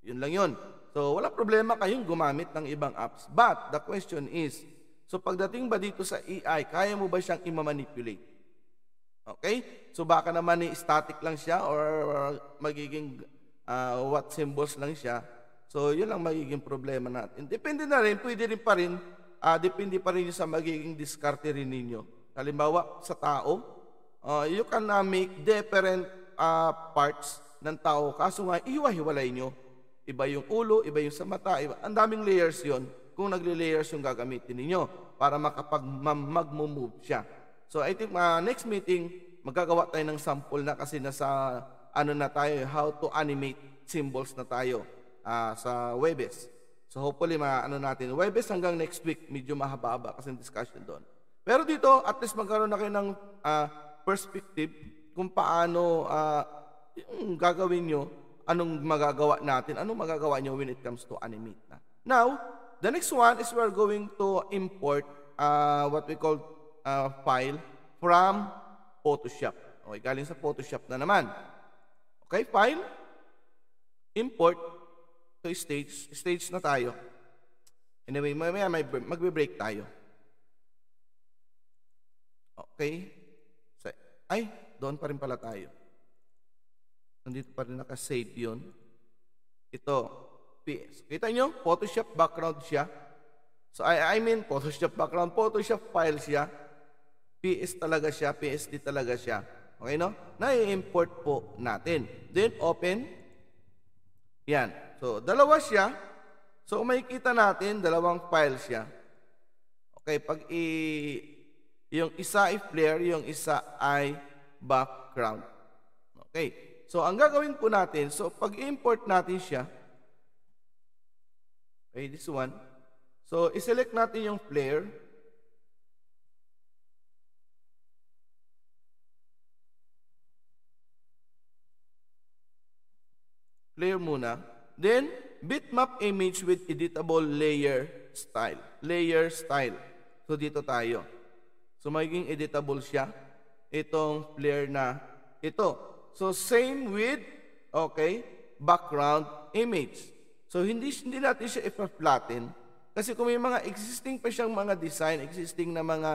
Yun lang yun. So, wala problema kayong gumamit ng ibang apps. But, the question is, so pagdating ba dito sa AI, kaya mo ba siyang imamanipulate? Okay? So, baka naman ni eh, static lang siya or magiging uh, what symbols lang siya. So, yun lang magiging problema natin. Depende na rin, pwede rin pa rin, uh, depende pa rin sa magiging diskarte rin ninyo. Halimbawa, sa tao, uh, you can uh, make different uh, parts ng tao, kaso nga, iwa-hiwalay nyo. Iba yung ulo, iba yung sa mata, iba. ang daming layers yon kung nagli-layers yung gagamitin ninyo para makapag mag-move siya. So I think uh, next meeting, magagawa tayo ng sample na kasi nasa ano na tayo, how to animate symbols na tayo uh, sa Webes. So hopefully ma ano natin, Webes hanggang next week, medyo mahaba-haba kasi discussion doon. Pero dito, at least magkaroon na kayo ng uh, perspective kung paano uh, yung gagawin nyo, anong magagawa natin, anong magagawa nyo when it comes to animate na. Now, the next one is we're going to import uh, what we call uh, file from Photoshop. Okay, galing sa Photoshop na naman. Okay, file, import to stage. Stage na tayo. Anyway, mamaya magbe-break tayo. Okay. Ay, doon pa rin pala tayo. Nandito pa rin nakasave yun. Ito, PS. Kita nyo, Photoshop background siya. So, I, I mean, Photoshop background, Photoshop file siya. PS talaga siya, PSD talaga siya. Okay no? Na-import po natin. Then open. Yan. So dalawa siya. So makikita natin dalawang file siya. Okay, pag i yung isa ay flare, yung isa ay background. Okay. So ang gagawin po natin, so pag import natin siya, okay, this one. So i-select natin yung flare. layer muna. Then, bitmap image with editable layer style. Layer style. So, dito tayo. So, magiging editable siya. Itong layer na ito. So, same with, okay, background image. So, hindi, hindi natin siya ipa-flatten. Kasi kung may mga existing pa siyang mga design, existing na mga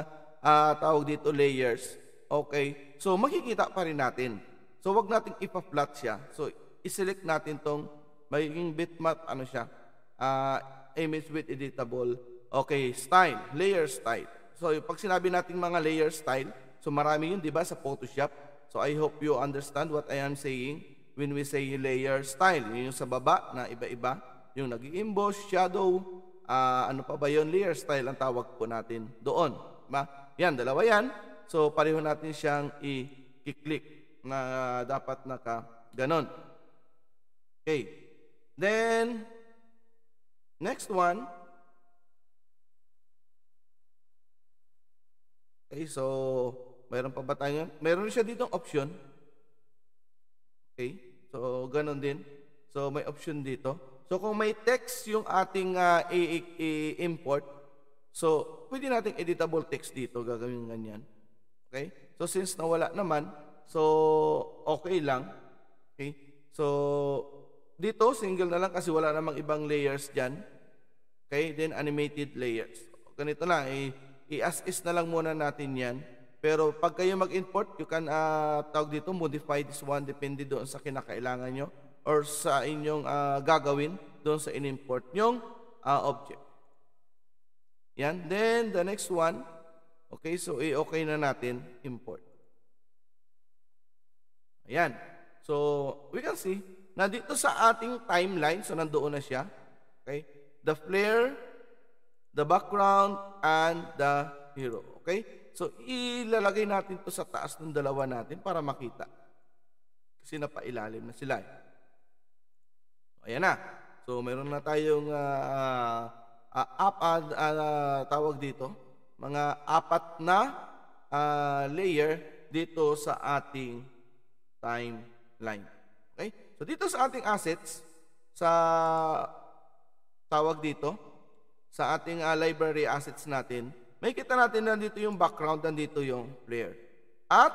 uh, tawag dito layers, okay, so makikita pa rin natin. So, wag natin ipa-flat siya. So, i-select natin tong magiging bitmap ano siya uh, ah, image with editable okay style layer style so pag sinabi natin mga layer style so marami yun di ba sa Photoshop so I hope you understand what I am saying when we say layer style yun yung sa baba na iba-iba yung nag-emboss shadow uh, ano pa ba yon layer style ang tawag po natin doon ba yan dalawa yan so pareho natin siyang i-click na dapat naka ganon Okay. Then, next one. Okay, so, mayroon pa ba tayo? Meron siya ditong option. Okay, so, ganun din. So, may option dito. So, kung may text yung ating uh, i-import, so, pwede natin editable text dito, gagawin ganyan. Okay, so, since nawala naman, so, okay lang. Okay, so, dito single na lang kasi wala namang ibang layers dyan. Okay, then animated layers. Ganito na, i-as-is na lang muna natin yan. Pero pag kayo mag-import, you can uh, tawag dito, modify this one, depende doon sa kinakailangan nyo or sa inyong uh, gagawin doon sa in-import nyong uh, object. Yan. Then, the next one, okay, so i-okay na natin, import. Ayan. So, we can see, Nandito sa ating timeline, so nandoon na siya, okay? The flare, the background, and the hero. Okay? So, ilalagay natin to sa taas ng dalawa natin para makita. Kasi napailalim na sila. Eh. Ayan na. So, meron na tayong uh, uh, up, uh, uh, tawag dito, mga apat na uh, layer dito sa ating timeline. So dito sa ating assets, sa tawag dito, sa ating uh, library assets natin, may kita natin nandito yung background, nandito yung player. At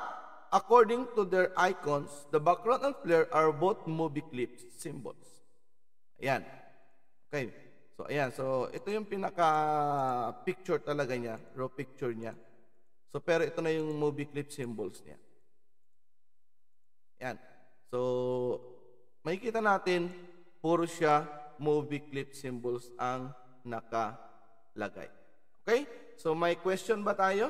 according to their icons, the background and player are both movie clips, symbols. Ayan. Okay. So, ayan. So, ito yung pinaka-picture talaga niya, raw picture niya. So, pero ito na yung movie clip symbols niya. Ayan. So, may makikita natin, puro siya movie clip symbols ang nakalagay. Okay? So may question ba tayo?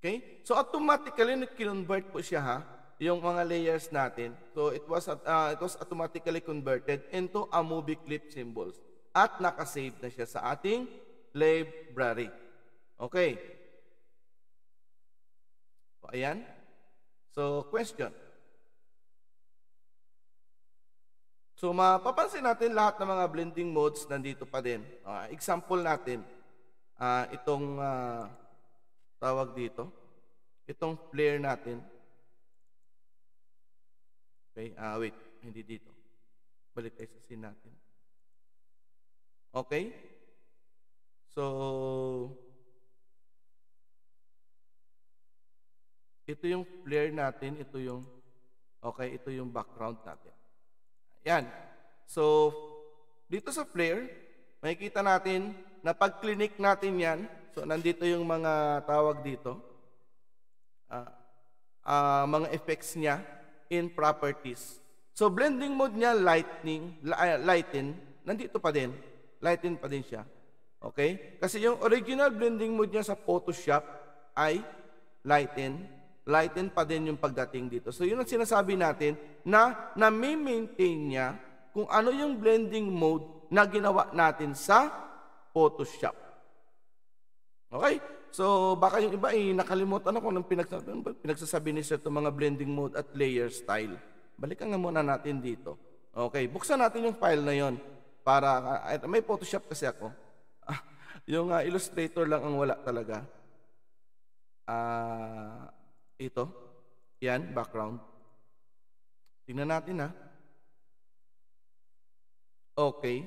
Okay? So automatically nag-convert po siya ha, yung mga layers natin. So it was uh, it was automatically converted into a movie clip symbols at nakasave na siya sa ating library. Okay. So, ayan. So, question. So, mapapansin natin lahat ng mga blending modes nandito pa din. Uh, example natin, uh, itong uh, tawag dito, itong flare natin. Okay, uh, wait, hindi dito. Balik tayo sa scene natin. Okay? So, ito yung player natin, ito yung, okay, ito yung background natin. Yan. So, dito sa player, makikita natin na pag-clinic natin yan, so nandito yung mga tawag dito, uh, uh, mga effects niya in properties. So, blending mode niya, lightning, lighten, nandito pa din, lighten pa din siya. Okay? Kasi yung original blending mode niya sa Photoshop ay lighten. Lighten pa din yung pagdating dito. So yun ang sinasabi natin na nami-maintain niya kung ano yung blending mode na ginawa natin sa Photoshop. Okay? So baka yung iba ay eh, nakalimutan ako ng pinagsasabi, ano pinagsasabi ni sir itong mga blending mode at layer style. Balikan nga muna natin dito. Okay, buksan natin yung file na yon para uh, may Photoshop kasi ako yung uh, illustrator lang ang wala talaga. Uh, ito. Yan, background. Tingnan natin ha. Ah. Okay.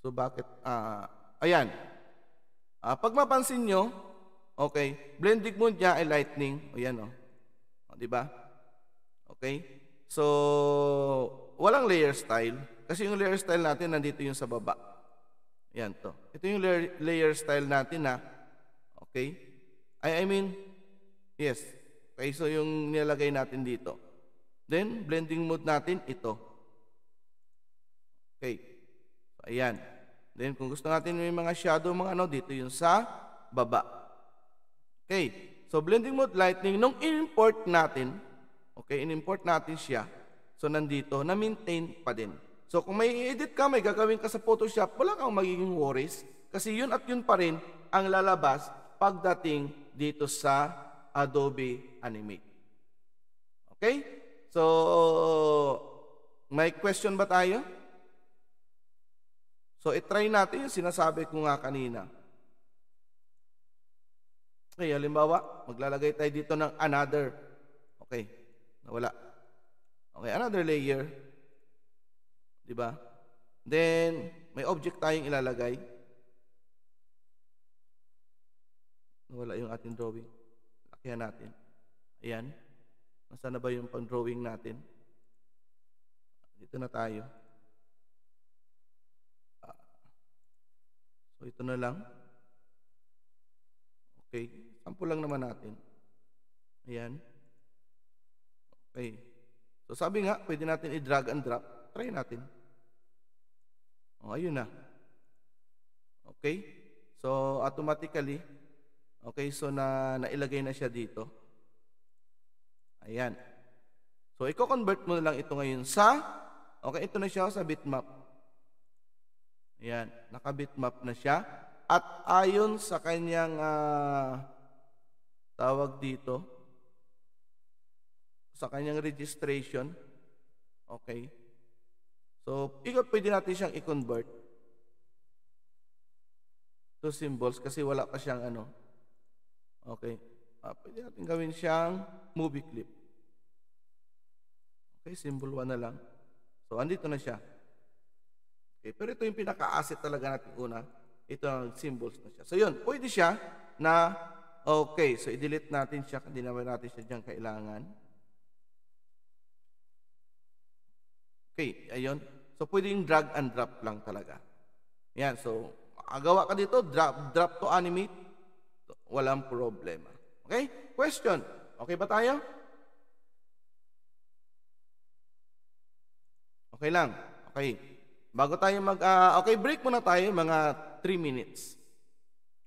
So bakit? Uh, ayan. Uh, pag mapansin nyo, okay, blending mode niya ay lightning. O yan oh. o. o diba? Okay. So, walang layer style. Kasi yung layer style natin nandito yung sa baba. Yan to. Ito yung layer, layer style natin na. Okay? I, I mean, yes. Okay, so yung nilagay natin dito. Then, blending mode natin, ito. Okay. So, ayan. Then, kung gusto natin may mga shadow, mga ano, dito yung sa baba. Okay. So, blending mode lightning, nung import natin, okay, in-import natin siya, so nandito, na-maintain pa din. So kung may edit ka, may gagawin ka sa Photoshop, wala kang magiging worries kasi yun at yun pa rin ang lalabas pagdating dito sa Adobe Animate. Okay? So, may question ba tayo? So, itry natin yung sinasabi ko nga kanina. Okay, halimbawa, maglalagay tayo dito ng another. Okay, nawala. Okay, another layer. Di ba? Then, may object tayong ilalagay. Wala yung ating drawing. Lakihan natin. Ayan. Nasaan na ba yung pang-drawing natin? Dito na tayo. Ah. So, ito na lang. Okay. Sample lang naman natin. Ayan. Okay. So, sabi nga, pwede natin i-drag and drop. Try natin. O, oh, ayun na. Okay? So, automatically, okay, so na, nailagay na siya dito. Ayan. So, i-convert mo na lang ito ngayon sa, okay, ito na siya sa bitmap. Ayan, naka-bitmap na siya. At ayon sa kanyang uh, tawag dito, sa kanyang registration, okay, So, ikaw pwede natin siyang i-convert to symbols kasi wala pa siyang ano. Okay. Ah, pwede natin gawin siyang movie clip. Okay, symbol 1 na lang. So, andito na siya. Okay, pero ito yung pinaka-asset talaga natin una. Ito ang symbols na siya. So, yun. Pwede siya na, okay, so i-delete natin siya. Hindi naman natin siya dyan kailangan. Okay, ayun. So, pwedeng drag and drop lang talaga. Yan, so, agawa ka dito, drop, drop to animate, walang problema. Okay? Question. Okay ba tayo? Okay lang. Okay. Bago tayo mag, uh, okay, break muna tayo mga 3 minutes.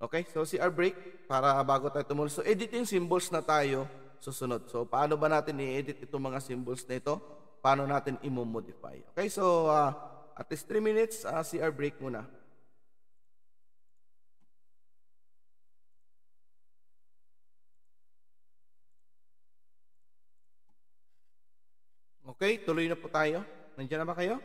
Okay, so si our break para bago tayo tumuloy. So editing symbols na tayo susunod. So paano ba natin i-edit itong mga symbols na ito? paano natin i-modify. Okay, so uh, at least 3 minutes, uh, CR break muna. Okay, tuloy na po tayo. Nandiyan na ba kayo?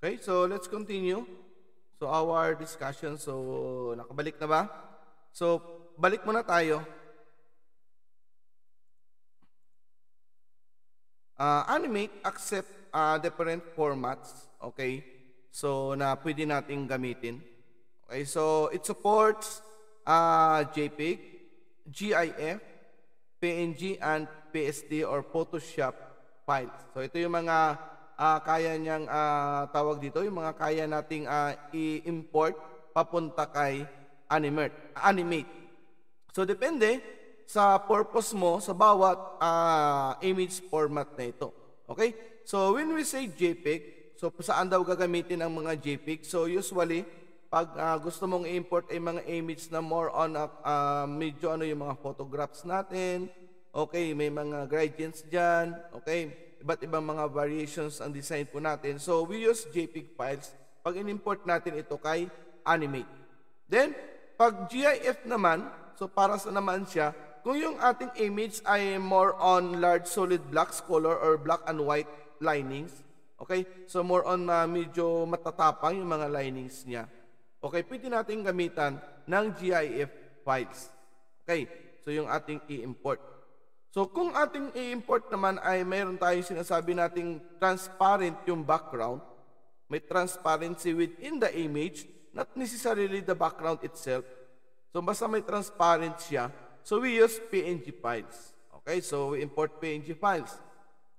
Okay, so let's continue. So our discussion, so nakabalik na ba? So balik muna tayo. Uh, animate accept uh, different formats, okay? So na pwede nating gamitin. Okay, so it supports uh, JPEG, GIF, PNG, and PSD or Photoshop files. So ito yung mga uh, kaya niyang uh, tawag dito, yung mga kaya nating uh, i-import papunta kay animate. animate. So depende sa purpose mo sa bawat uh, image format na ito. Okay? So when we say JPEG, so saan daw gagamitin ang mga JPEG? So usually, pag uh, gusto mong i-import ay mga image na more on uh, uh, medyo ano yung mga photographs natin, okay, may mga gradients diyan, okay, iba't ibang mga variations ang design po natin. So, we use JPEG files pag in-import natin ito kay Animate. Then, pag GIF naman, so para sa naman siya, kung yung ating image ay more on large solid blocks color or black and white linings, okay? So, more on uh, medyo matatapang yung mga linings niya. Okay, pwede natin gamitan ng GIF files. Okay, so yung ating i-import. So kung ating i-import naman ay mayroon tayong sinasabi nating transparent yung background, may transparency within the image, not necessarily the background itself. So basta may transparent siya, so we use PNG files. Okay, so we import PNG files.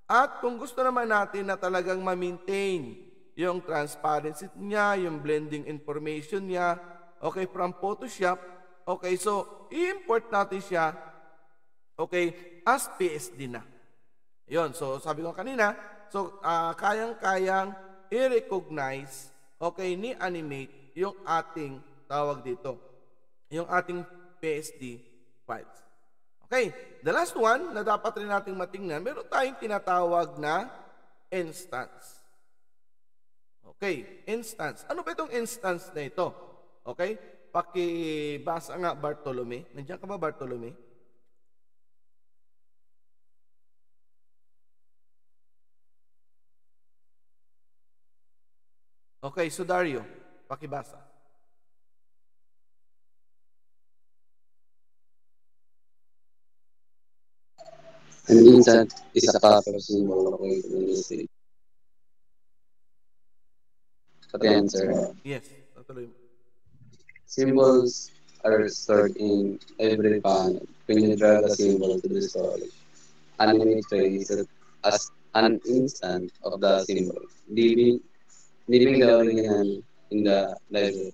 At kung gusto naman natin na talagang ma-maintain yung transparency niya, yung blending information niya, okay, from Photoshop, okay, so i-import natin siya, okay, as PSD na. Yon, so sabi ko kanina, so uh, kayang-kayang i-recognize, okay, ni animate yung ating tawag dito. Yung ating PSD files. Okay, the last one na dapat rin nating matingnan, meron tayong tinatawag na instance. Okay, instance. Ano ba itong instance na ito? Okay, pakibasa nga Bartolome. Nandiyan ka ba Bartolome? Okay, so Dario, pakibasa. And minsan, isa pa pero simbolo ko yung community. But the answer. Yes, totally. Symbols are stored in every panel. When you draw the symbol to the story, animate trace as an instant of the symbol, leaving leaving the ring in, in the library.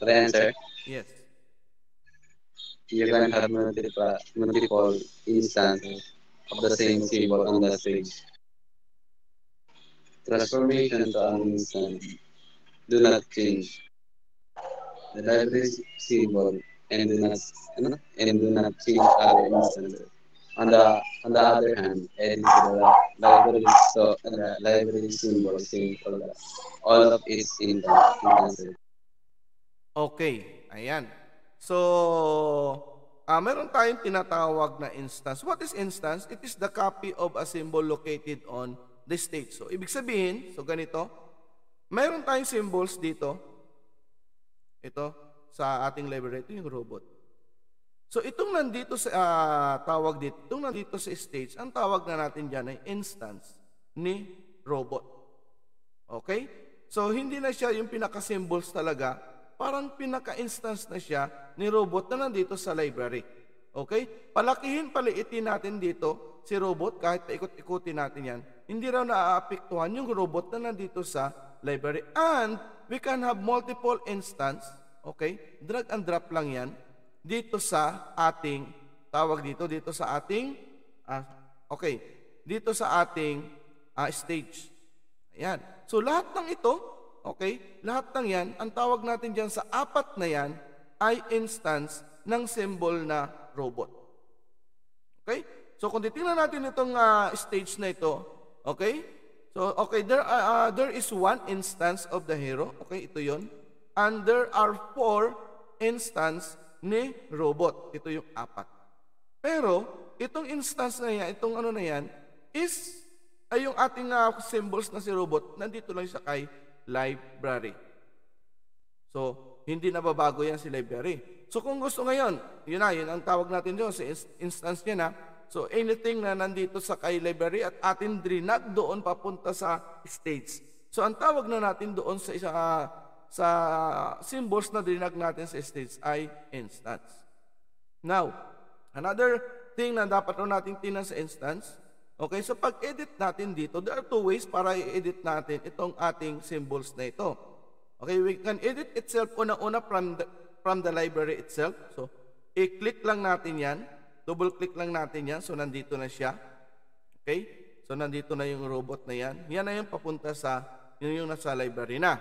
The answer? Yes. You can have multiple, multiple instances of the same symbol on the stage. Transformation to an instant do not change. The library symbol and do not, and do not change our instances. on the on the other hand, adding to the library so and the library symbol saying all of its in the condenser. Okay, ayan. So, uh, meron tayong tinatawag na instance. What is instance? It is the copy of a symbol located on the state. So, ibig sabihin, so ganito, meron tayong symbols dito. Ito, sa ating library. Ito yung robot. So itong nandito sa uh, tawag dito, itong nandito sa stage, ang tawag na natin diyan ay instance ni robot. Okay? So hindi na siya yung pinaka-symbols talaga, parang pinaka-instance na siya ni robot na nandito sa library. Okay? Palakihin paliitin natin dito si robot kahit paikot-ikutin natin yan. Hindi raw naaapektuhan yung robot na nandito sa library. And we can have multiple instance, okay? Drag and drop lang yan dito sa ating tawag dito dito sa ating uh, okay, dito sa ating uh, stage. Ayan. So lahat ng ito, okay? Lahat ng 'yan, ang tawag natin diyan sa apat na 'yan ay instance ng symbol na robot. Okay? So kung titingnan natin itong uh, stage na ito, okay? So okay, there uh, uh, there is one instance of the hero. Okay, ito 'yon. And there are four instance ni robot. Ito yung apat. Pero, itong instance na yan, itong ano na yan, is, ay yung ating uh, symbols na si robot, nandito lang siya kay library. So, hindi na babago yan si library. So, kung gusto ngayon, yun na, yun ang tawag natin doon, si instance niya na, So anything na nandito sa kay library at atin drinag doon papunta sa states. So ang tawag na natin doon sa isang uh, ah, sa symbols na dinag natin sa states ay instance. Now, another thing na dapat rin natin tinan sa instance, okay, so pag-edit natin dito, there are two ways para i-edit natin itong ating symbols na ito. Okay, we can edit itself una-una from the, from the library itself. So, i-click lang natin yan. Double click lang natin yan. So, nandito na siya. Okay? So, nandito na yung robot na yan. Yan na yung papunta sa, yun yung nasa library na.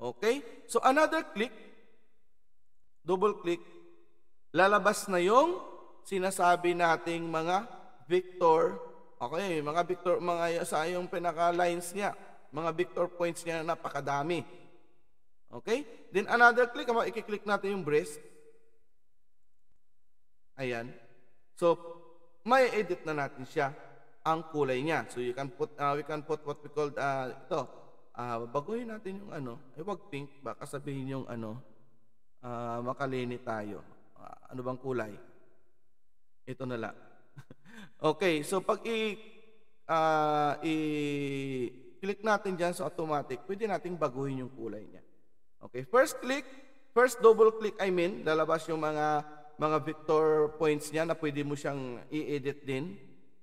Okay? So another click, double click, lalabas na yung sinasabi nating mga vector. Okay, mga vector, mga sa yung pinaka lines niya, mga vector points niya napakadami. Okay? Then another click, i-click natin yung breast. Ayan. So, may edit na natin siya ang kulay niya. So you can put uh, we can put what we called uh, ito, uh, baguhin natin yung ano, ay eh, wag pink, baka sabihin yung ano, uh, makalini tayo. Uh, ano bang kulay? Ito na lang. (laughs) okay, so pag i, uh, i-click natin dyan sa so automatic, pwede nating baguhin yung kulay niya. Okay, first click, first double click I mean, lalabas yung mga mga vector points niya na pwede mo siyang i-edit din.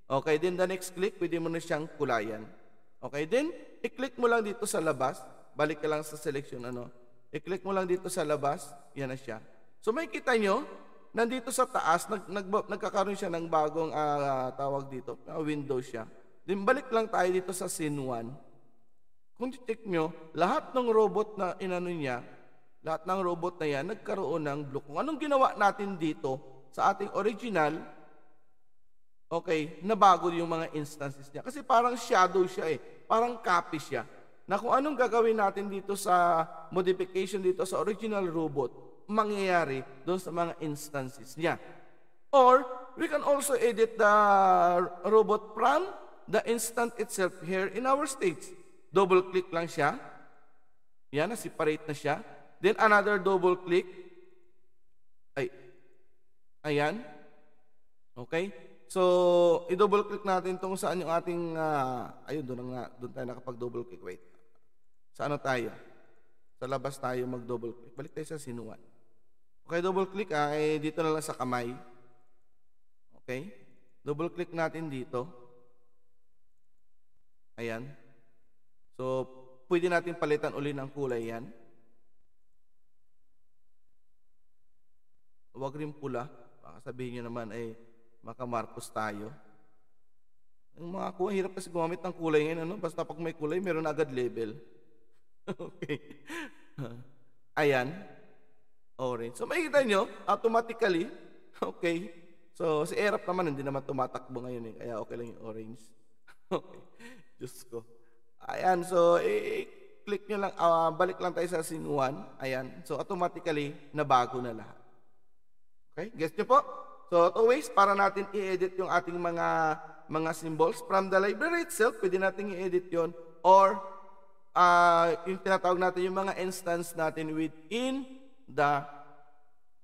Okay, then the next click, pwede mo na siyang kulayan. Okay, then i-click mo lang dito sa labas. Balik ka lang sa selection ano. I-click mo lang dito sa labas. Yan na siya. So may kita nyo, nandito sa taas, nag, nag, nagkakaroon siya ng bagong uh, tawag dito. Uh, window siya. Then balik lang tayo dito sa scene 1. Kung check nyo, lahat ng robot na inano niya, lahat ng robot na yan, nagkaroon ng blue. Kung anong ginawa natin dito sa ating original, Okay, nabago yung mga instances niya. Kasi parang shadow siya eh. Parang copy siya. Na kung anong gagawin natin dito sa modification dito sa original robot, mangyayari doon sa mga instances niya. Or, we can also edit the robot from the instant itself here in our states. Double click lang siya. Yan, na-separate na siya. Then another double click. Ay, ayan. Okay? So, i-double click natin tong saan yung ating, uh, ayun, doon, na, doon tayo nakapag-double click. Wait. Sa ano tayo? Sa labas tayo mag-double click. Balik tayo sa sinuan. Okay, double click ah, eh, dito na lang sa kamay. Okay? Double click natin dito. Ayan. So, pwede natin palitan uli ng kulay yan. Huwag rin pula. Baka sabihin nyo naman, eh, Baka Marcos tayo. Ang mga kuha, hirap kasi gumamit ng kulay ngayon. Ano? Basta pag may kulay, meron agad label. (laughs) okay. (laughs) Ayan. Orange. So makikita nyo, automatically, (laughs) okay. So si Erap naman, hindi naman tumatakbo ngayon. Eh. Kaya okay lang yung orange. okay. Diyos ko. Ayan, so i-click nyo lang, uh, balik lang tayo sa scene 1. Ayan. So automatically, nabago na lahat. Okay, guess nyo po? So always, para natin i-edit yung ating mga mga symbols from the library itself, pwede nating i-edit yon or uh, yung tinatawag natin yung mga instance natin within the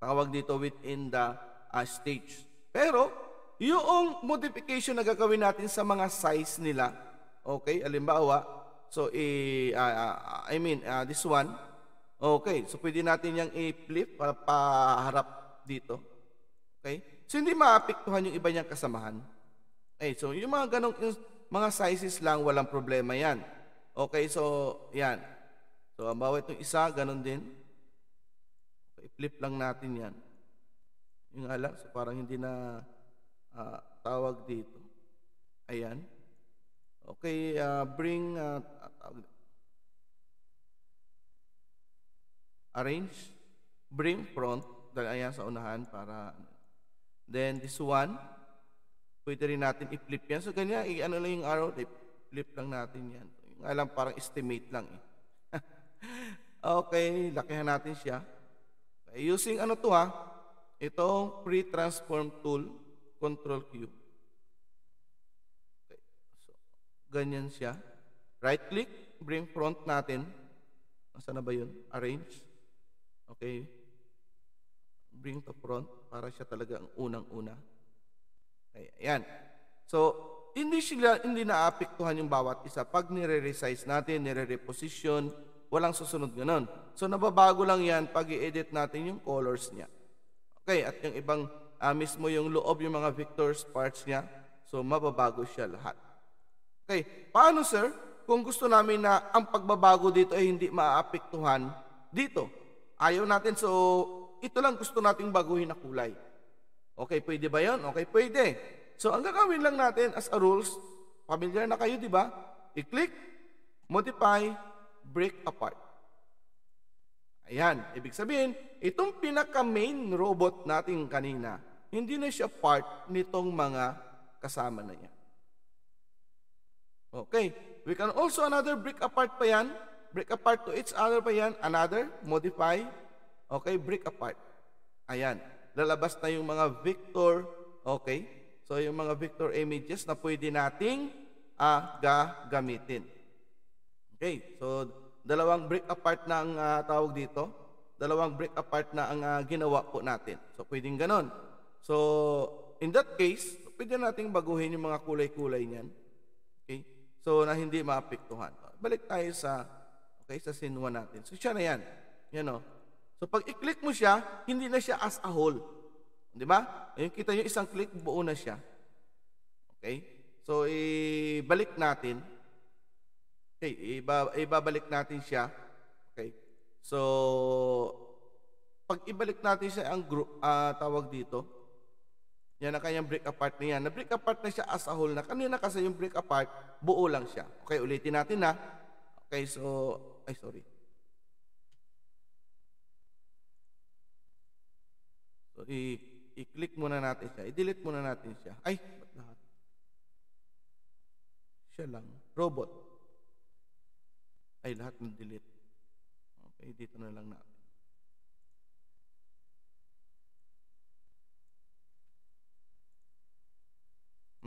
tawag dito within the uh, stage. Pero yung modification na gagawin natin sa mga size nila, okay, alimbawa, so i, uh, I mean uh, this one, okay, so pwede natin yang i-flip para paharap dito, okay, So hindi maapektuhan yung iba niyang kasamahan. Okay, so yung mga ganong yung mga sizes lang, walang problema yan. Okay, so yan. So ang bawat itong isa, ganon din. Okay, flip lang natin yan. Yung nga so parang hindi na uh, tawag dito. Ayan. Okay, uh, bring, uh, arrange, bring front, dahil ayan sa unahan para, Then this one, pwede rin natin i-flip yan. So ganyan, i-ano eh, lang yung arrow, i-flip eh, lang natin yan. Nga lang parang estimate lang eh. (laughs) okay, lakihan natin siya. Using ano to ha, itong pre-transform tool, control Q. Okay. So, ganyan siya. Right click, bring front natin. Nasaan na ba yun? Arrange. Okay bring to front para siya talaga ang unang-una. Ayan. So, hindi sila hindi naapektuhan yung bawat isa pag nire-resize natin, nire-reposition, walang susunod ganun. So nababago lang 'yan pag i-edit natin yung colors niya. Okay, at yung ibang uh, mismo yung loob yung mga vectors parts niya, so mababago siya lahat. Okay, paano sir kung gusto namin na ang pagbabago dito ay hindi maapektuhan dito? Ayaw natin so ito lang gusto nating baguhin na kulay. Okay, pwede ba yon? Okay, pwede. So, ang gagawin lang natin as a rules, familiar na kayo, di ba? I-click, modify, break apart. Ayan, ibig sabihin, itong pinaka-main robot natin kanina, hindi na siya part nitong mga kasama na niya. Okay, we can also another break apart pa yan, break apart to each other pa yan, another, modify, Okay, break apart. Ayan. Lalabas na yung mga vector. Okay? So, yung mga vector images na pwede nating uh, gagamitin. Okay. So, dalawang break apart na ang uh, tawag dito. Dalawang break apart na ang uh, ginawa po natin. So, pwedeng ganon. So, in that case, pwede nating baguhin yung mga kulay-kulay niyan. Okay? So, na hindi maapektuhan. Balik tayo sa okay, sa sinuwa natin. So, siya na yan. Yan o. Oh. So pag i-click mo siya, hindi na siya as a whole. Di ba? Ayun, kita niyo isang click, buo na siya. Okay? So ibalik natin. Okay, iba, ibabalik natin siya. Okay? So pag ibalik natin siya ang group, uh, ah, tawag dito, yan ang kanyang break apart niya. Na-break apart na siya as a whole na. Kanina kasi yung break apart, buo lang siya. Okay, ulitin natin na. Okay, so, ay sorry. So, i- i-click muna natin siya. I-delete muna natin siya. Ay, ba't lahat? Siya lang. Robot. Ay, lahat ng delete. Okay, dito na lang natin.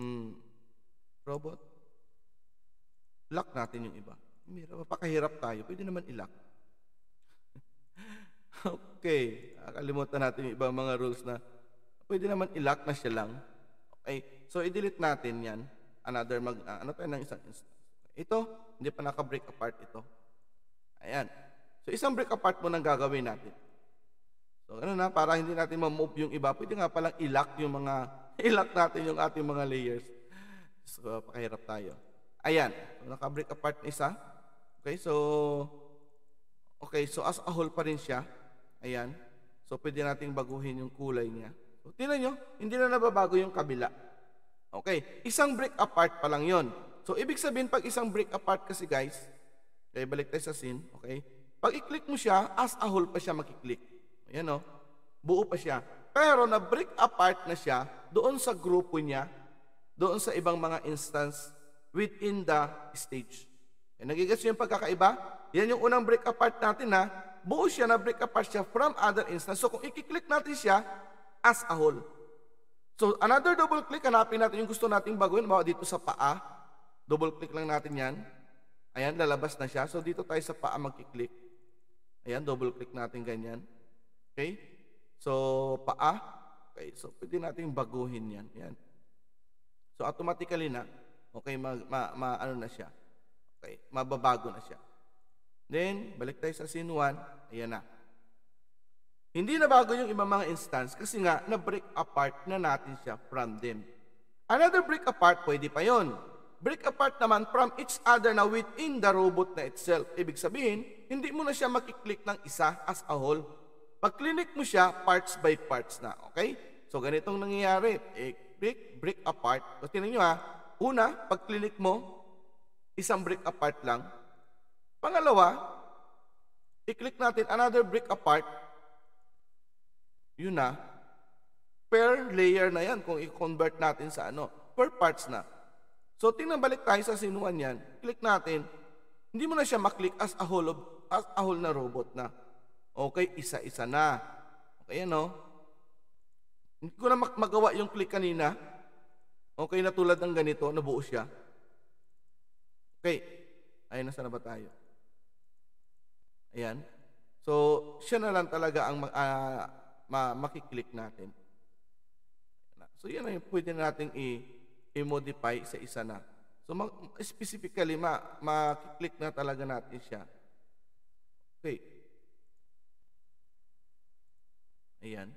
Mm. Robot. Lock natin yung iba. Mira, mapakahirap tayo. Pwede naman i-lock. ilock. (laughs) okay nakalimutan natin yung ibang mga rules na pwede naman ilock na siya lang. Okay, so i-delete natin yan. Another mag, uh, ano tayo ng isang instance. Ito, hindi pa naka-break apart ito. Ayan. So isang break apart mo nang gagawin natin. So ano na, para hindi natin ma-move yung iba, pwede nga palang ilock yung mga, (laughs) ilock natin yung ating mga layers. So pakahirap tayo. Ayan. So, naka-break apart na isa. Okay, so, okay, so as a whole pa rin siya. Ayan. So, pwede nating baguhin yung kulay niya. So, tingnan nyo, hindi na nababago yung kabila. Okay, isang break apart pa lang yon. So, ibig sabihin, pag isang break apart kasi guys, okay, balik tayo sa scene, okay? Pag i-click mo siya, as a whole pa siya makiklik. Ayan o, oh. buo pa siya. Pero na break apart na siya doon sa grupo niya, doon sa ibang mga instance within the stage. Okay, nagigets yung pagkakaiba? Yan yung unang break apart natin ha buo siya, na-break apart siya from other instance. So kung i-click natin siya as a whole. So another double click, hanapin natin yung gusto nating baguhin. Bawa dito sa paa, double click lang natin yan. Ayan, lalabas na siya. So dito tayo sa paa mag-click. Ayan, double click natin ganyan. Okay? So paa. Okay, so pwede natin baguhin yan. Ayan. So automatically na, okay, ma, ma, ma ano na siya. Okay, mababago na siya. Then, balik tayo sa scene 1. Ayan na. Hindi na bago yung ibang mga instance kasi nga na-break apart na natin siya from them. Another break apart, pwede pa yon. Break apart naman from each other na within the robot na itself. Ibig sabihin, hindi mo na siya makiklik ng isa as a whole. pag click mo siya, parts by parts na. Okay? So, ganitong nangyayari. Eh, break, break apart. So, tinan nyo ha. Una, pag click mo, isang break apart lang. Pangalawa, i-click natin another brick apart. Yun na. Per layer na yan kung i-convert natin sa ano. Per parts na. So, tingnan balik tayo sa sinuan yan. Click natin. Hindi mo na siya maklik as a whole, of, as a whole na robot na. Okay, isa-isa na. Okay, ano? Hindi ko na mag magawa yung click kanina. Okay, na tulad ng ganito, nabuo siya. Okay. Ayun, nasa na ba tayo? Ayan. So, siya na lang talaga ang uh, ma- makiklik natin. So, yan ang pwede natin i- modify sa isa na. So, specifically, ma- makiklik na talaga natin siya. Okay. Ayan.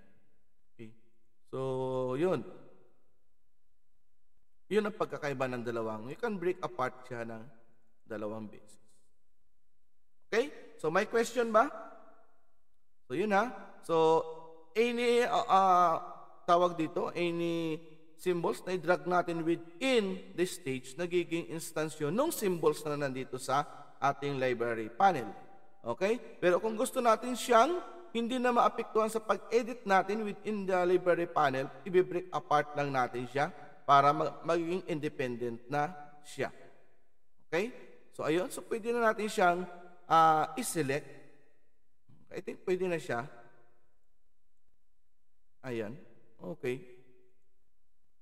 Okay. So, yun. Yun ang pagkakaiba ng dalawang. You can break apart siya ng dalawang bases. Okay? So may question ba? So yun ha. So any uh, uh, tawag dito, any symbols na i-drag natin within this stage, nagiging instance yun nung symbols na nandito sa ating library panel. Okay? Pero kung gusto natin siyang hindi na maapektuhan sa pag-edit natin within the library panel, i-break apart lang natin siya para mag magiging independent na siya. Okay? So ayun, so pwede na natin siyang uh, i-select, I think pwede na siya. Ayan. Okay.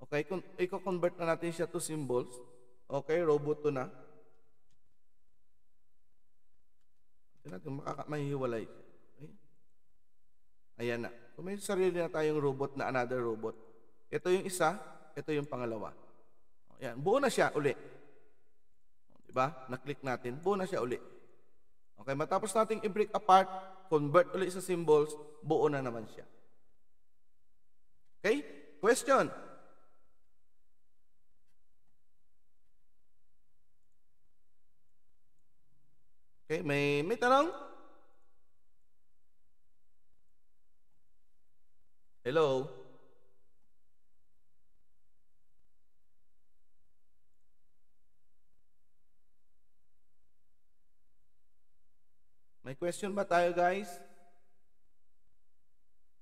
Okay, kung i-convert na natin siya to symbols. Okay, robot to na. Hindi natin makakamahiwalay. Okay. Ayan na. So may sarili na tayong robot na another robot. Ito yung isa, ito yung pangalawa. Ayan, buo na siya uli. Diba? Na-click natin, buo na siya uli. Okay, matapos nating i-break apart, convert ulit sa symbols, buo na naman siya. Okay? Question. Okay, may may tanong? Hello? Question ba tayo guys?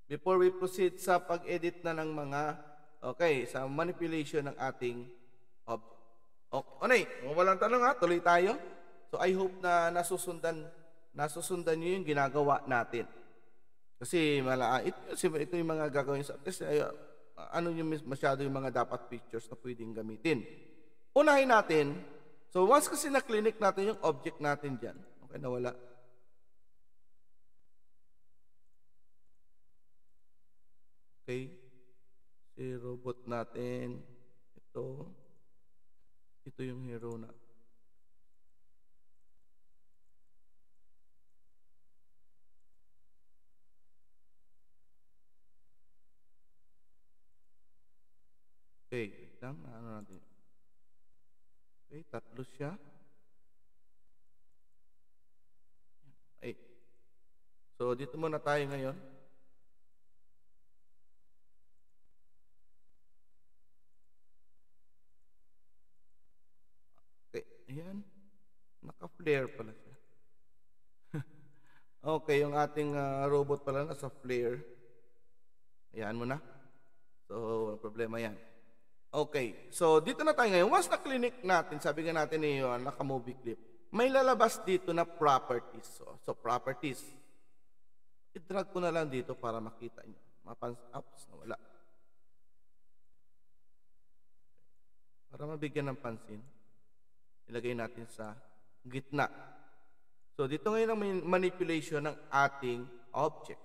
Before we proceed sa pag-edit na ng mga, okay, sa manipulation ng ating object. Okay, onay, walang tanong ha, tuloy tayo. So I hope na nasusundan, nasusundan nyo yung ginagawa natin. Kasi mala, it, ito yung mga gagawin sa, kasi ano yung masyado yung mga dapat pictures na pwedeng gamitin. Unahin natin, so once kasi na-clinic natin yung object natin dyan, okay, nawala. Okay? Si robot natin, ito, ito yung hero na. Okay, wait lang. Ano natin? Okay, tatlo siya. Okay. So, dito muna tayo ngayon. Ayan. Naka-flare pala siya. (laughs) okay, yung ating uh, robot pala nasa flare. Ayan mo na. So, problema yan. Okay, so dito na tayo ngayon. Once na-clinic natin, sabi nga natin yun, naka-movie clip, may lalabas dito na properties. So, so properties. I-drag ko na lang dito para makita nyo. Mapans ups na wala. Para mabigyan ng pansin ilagay natin sa gitna. So, dito ngayon ang manipulation ng ating object.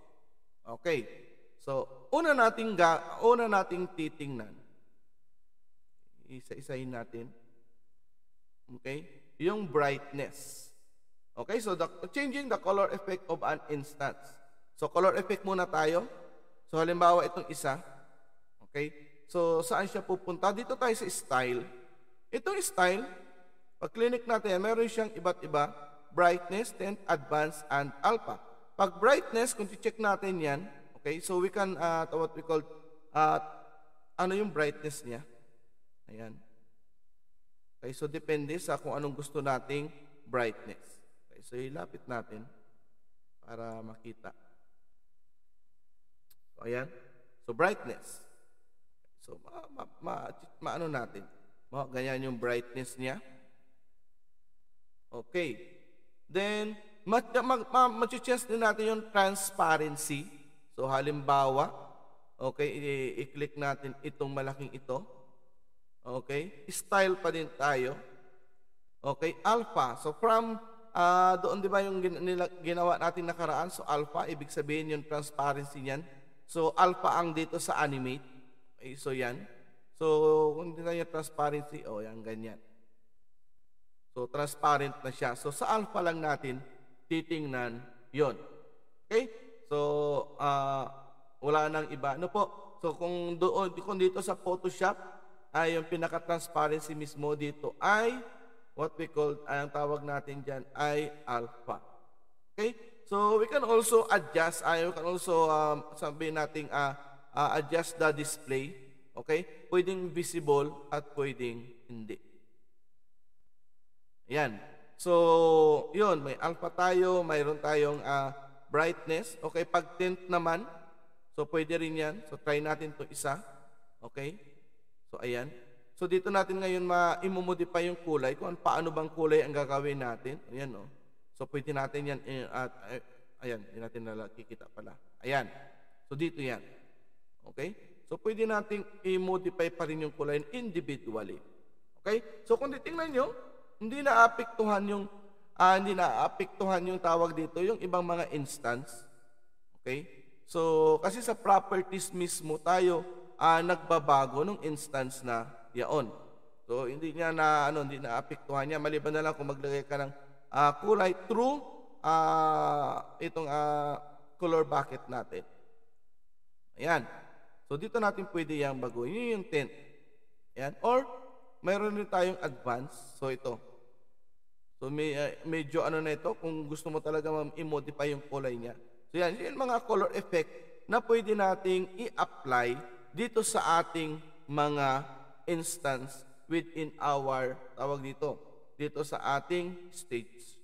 Okay. So, una nating ga una nating titingnan. Isa-isahin natin. Okay? Yung brightness. Okay? So, the, changing the color effect of an instance. So, color effect muna tayo. So, halimbawa itong isa. Okay? So, saan siya pupunta? Dito tayo sa style. Itong style, pag clinic natin, meron siyang iba't iba, brightness, then advanced, and alpha. Pag brightness, kung check natin yan, okay, so we can, uh, what we call, uh, ano yung brightness niya? Ayan. Okay, so depende sa kung anong gusto nating brightness. Okay, so ilapit natin para makita. So, ayan. So brightness. So ma, ma, ma, ma ano natin? Ma, ganyan yung brightness niya. Okay. Then, mag-check din natin yung transparency. So, halimbawa, okay, i-click natin itong malaking ito. Okay. Style pa din tayo. Okay, alpha. So, from uh, doon di ba yung ginawa natin nakaraan? So, alpha, ibig sabihin yung transparency niyan. So, alpha ang dito sa animate. Okay, so, yan. So, kung hindi na yung transparency, oh, yan, ganyan. So, transparent na siya. So, sa alpha lang natin titingnan yon. Okay? So, uh, wala nang iba. Ano po? So, kung, doon, kung dito sa Photoshop, ay yung pinaka-transparency mismo dito ay what we call, ay ang tawag natin dyan ay alpha. Okay? So, we can also adjust, ay we can also um, sabihin natin uh, ah, uh, ah, adjust the display. Okay? Pwedeng visible at pwedeng hindi. Ayan. So, yun, may alpha tayo, mayroon tayong uh, brightness. Okay, pag tint naman, so pwede rin yan. So, try natin to isa. Okay? So, ayan. So, dito natin ngayon ma-modify yung kulay, kung paano bang kulay ang gagawin natin. Ayan, no? Oh. So, pwede natin yan, eh, at, uh, ayan, hindi natin nakikita pala. Ayan. So, dito yan. Okay? So, pwede natin i-modify pa rin yung kulay individually. Okay? So, kung titingnan nyo, hindi naapektuhan yung uh, hindi naapektuhan yung tawag dito yung ibang mga instance. Okay? So, kasi sa properties mismo tayo uh, nagbabago ng instance na yaon. So, hindi niya na ano, hindi naapektuhan niya maliban na lang kung maglagay ka ng uh, kulay true uh, itong uh, color bucket natin. Ayan. So, dito natin pwede yung baguhin. Yun yung tint Ayan. Or, mayroon din tayong advance. So, ito. So may, uh, medyo ano na ito kung gusto mo talaga i-modify yung kulay niya. So yan, yung mga color effect na pwede nating i-apply dito sa ating mga instance within our, tawag dito, dito sa ating states.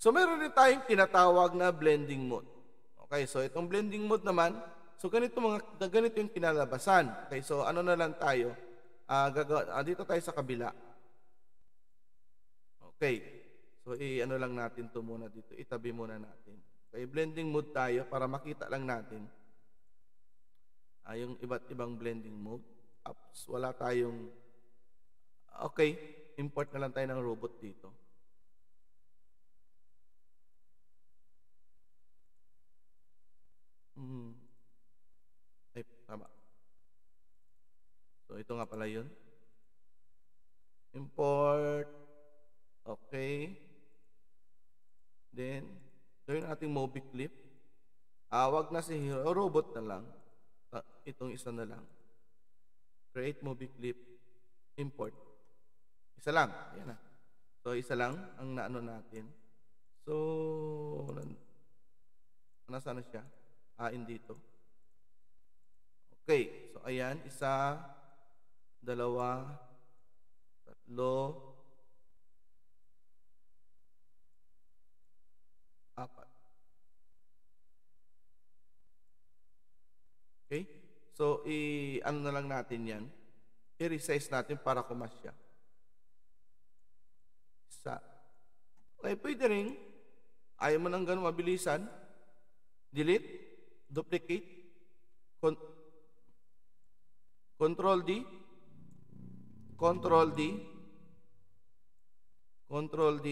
So meron din tayong tinatawag na blending mode. Okay, so itong blending mode naman, so ganito, mga, ganito yung kinalabasan. Okay, so ano na lang tayo, uh, ah, gaga, uh, ah, dito tayo sa kabila. Okay, So, i-ano lang natin to muna dito. Itabi muna natin. Okay, blending mode tayo para makita lang natin uh, yung iba't ibang blending mode. Apps, wala tayong... Okay, import na lang tayo ng robot dito. Hmm. Ay, tama. So, ito nga pala yun. Import. Okay. Then, ito yung ating Moby Clip. Ah, wag na si hero, oh, robot na lang. Ah, itong isa na lang. Create movie Clip, import. Isa lang, ayan na. So, isa lang ang naano natin. So, nasaan na siya? Ah, in dito. Okay, so ayan, isa, dalawa, tatlo, Okay? So, i ano na lang natin yan. I-resize natin para kumasya. Isa. Okay, pwede rin. Ayaw mo ng ganun mabilisan. Delete. Duplicate. Con Control D. Control D. Control D.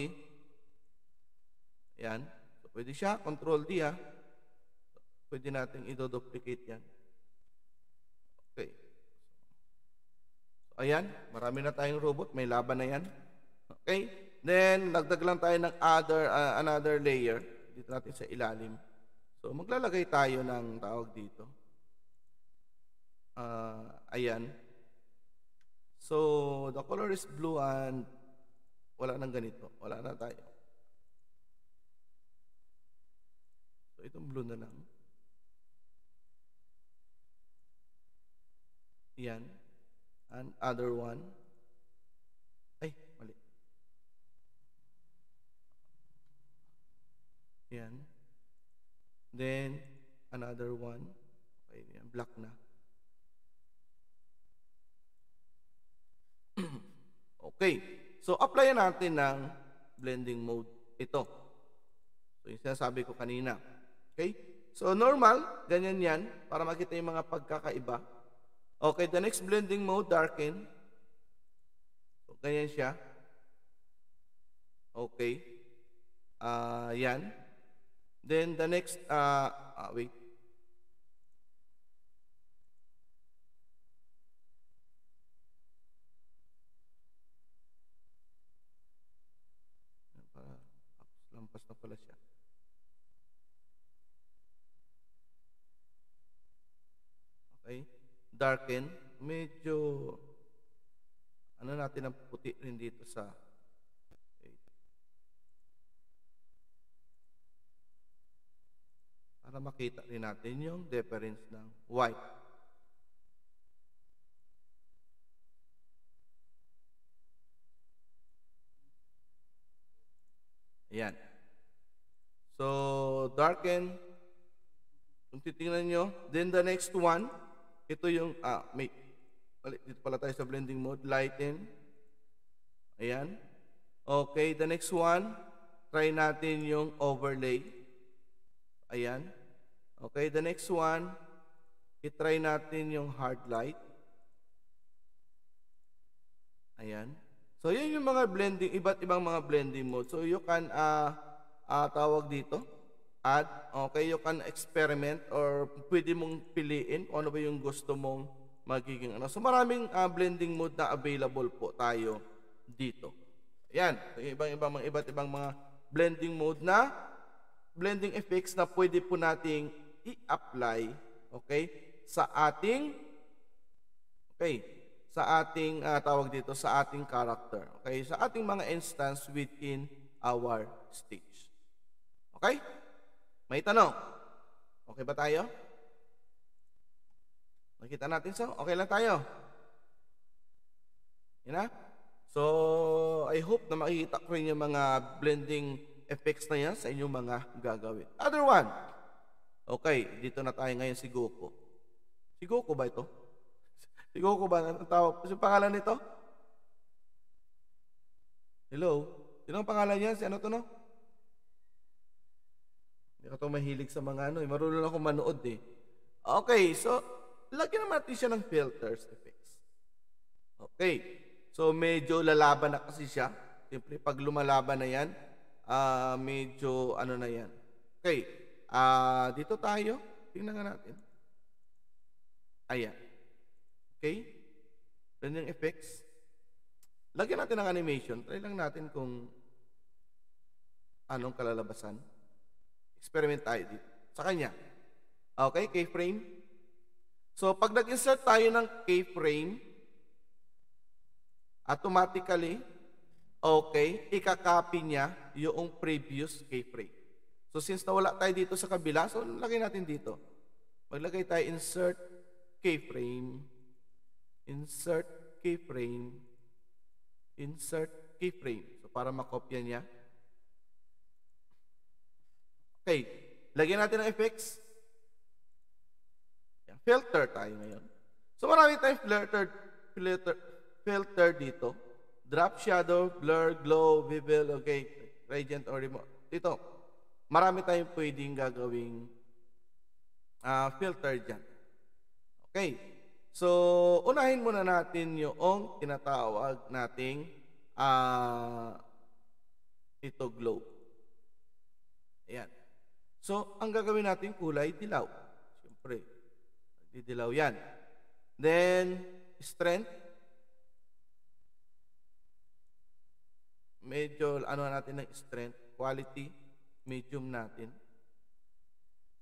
Ayan. So, pwede siya. Control D ha. Ah. Pwede natin i-duplicate yan. Okay. So, ayan, marami na tayong robot, may laban na yan. Okay? Then, nagdag lang tayo ng other, uh, another layer dito natin sa ilalim. So, maglalagay tayo ng tawag dito. Uh, ayan. So, the color is blue and wala nang ganito. Wala na tayo. So, itong blue na lang. Yan. And other one. Ay, mali. Yan. Then, another one. Okay, yan. Black na. (clears throat) okay. So, apply natin ng blending mode ito. So, yung sinasabi ko kanina. Okay? So, normal, ganyan yan, para makita yung mga pagkakaiba. Okay, the next blending mode, darken. So, ganyan siya. Okay. Uh, yan. Then the next, uh, uh, wait. Lampas na pala siya. darken, medyo ano natin ang puti rin dito sa para makita rin natin yung difference ng white. Ayan. So, darken. Kung titingnan nyo, then the next one, ito yung, ah, may, dito pala tayo sa blending mode, lighten. Ayan. Okay, the next one, try natin yung overlay. Ayan. Okay, the next one, itry natin yung hard light. Ayan. So, yun yung mga blending, iba't ibang mga blending mode. So, you can, ah, uh, uh, tawag dito, at okay, oh, you can experiment or pwede mong piliin kung ano ba yung gusto mong magiging ano. So maraming uh, blending mode na available po tayo dito. Yan, ibang-ibang mga iba't ibang mga blending mode na blending effects na pwede po nating i-apply, okay, sa ating okay, sa ating uh, tawag dito sa ating character. Okay, sa ating mga instance within our stage. Okay? May tanong. Okay ba tayo? Nakita natin so? Okay lang tayo? Yan na? So, I hope na makikita ko rin yung mga blending effects na yan sa inyong mga gagawin. Other one. Okay, dito na tayo ngayon si Goku. Si Goku ba ito? Si Goku ba? Ang tawag? Kasi pangalan nito? Hello? Sino ang pangalan niya? Si ano to no? Hindi ka to mahilig sa mga ano eh. Marunong ako manood eh. Okay, so, lagyan naman natin siya ng filters effects. Okay. So, medyo lalaban na kasi siya. Siyempre, pag lumalaban na yan, uh, medyo ano na yan. Okay. Uh, dito tayo. Tingnan nga natin. Ayan. Okay. Ganyan yung effects. Lagyan natin ng animation. Try lang natin kung anong kalalabasan. Experiment tayo dito. Sa kanya. Okay, keyframe. So, pag nag-insert tayo ng keyframe, automatically, okay, ikakopy niya yung previous keyframe. So, since nawala tayo dito sa kabila, so, lagay natin dito. Maglagay tayo insert keyframe, insert keyframe, insert keyframe. So, para makopya niya Okay. Lagyan natin ng effects. Yan. Filter tayo ngayon. So marami tayong filter, filter, filter dito. Drop shadow, blur, glow, bevel, okay, radiant or remote. Dito. Marami tayong pwedeng gagawing uh, filter dyan. Okay. So, unahin muna natin yung tinatawag nating uh, ito glow. Ayan. So, ang gagawin natin kulay, dilaw. Siyempre, didilaw yan. Then, strength. Medyo, ano natin ng strength? Quality, medium natin.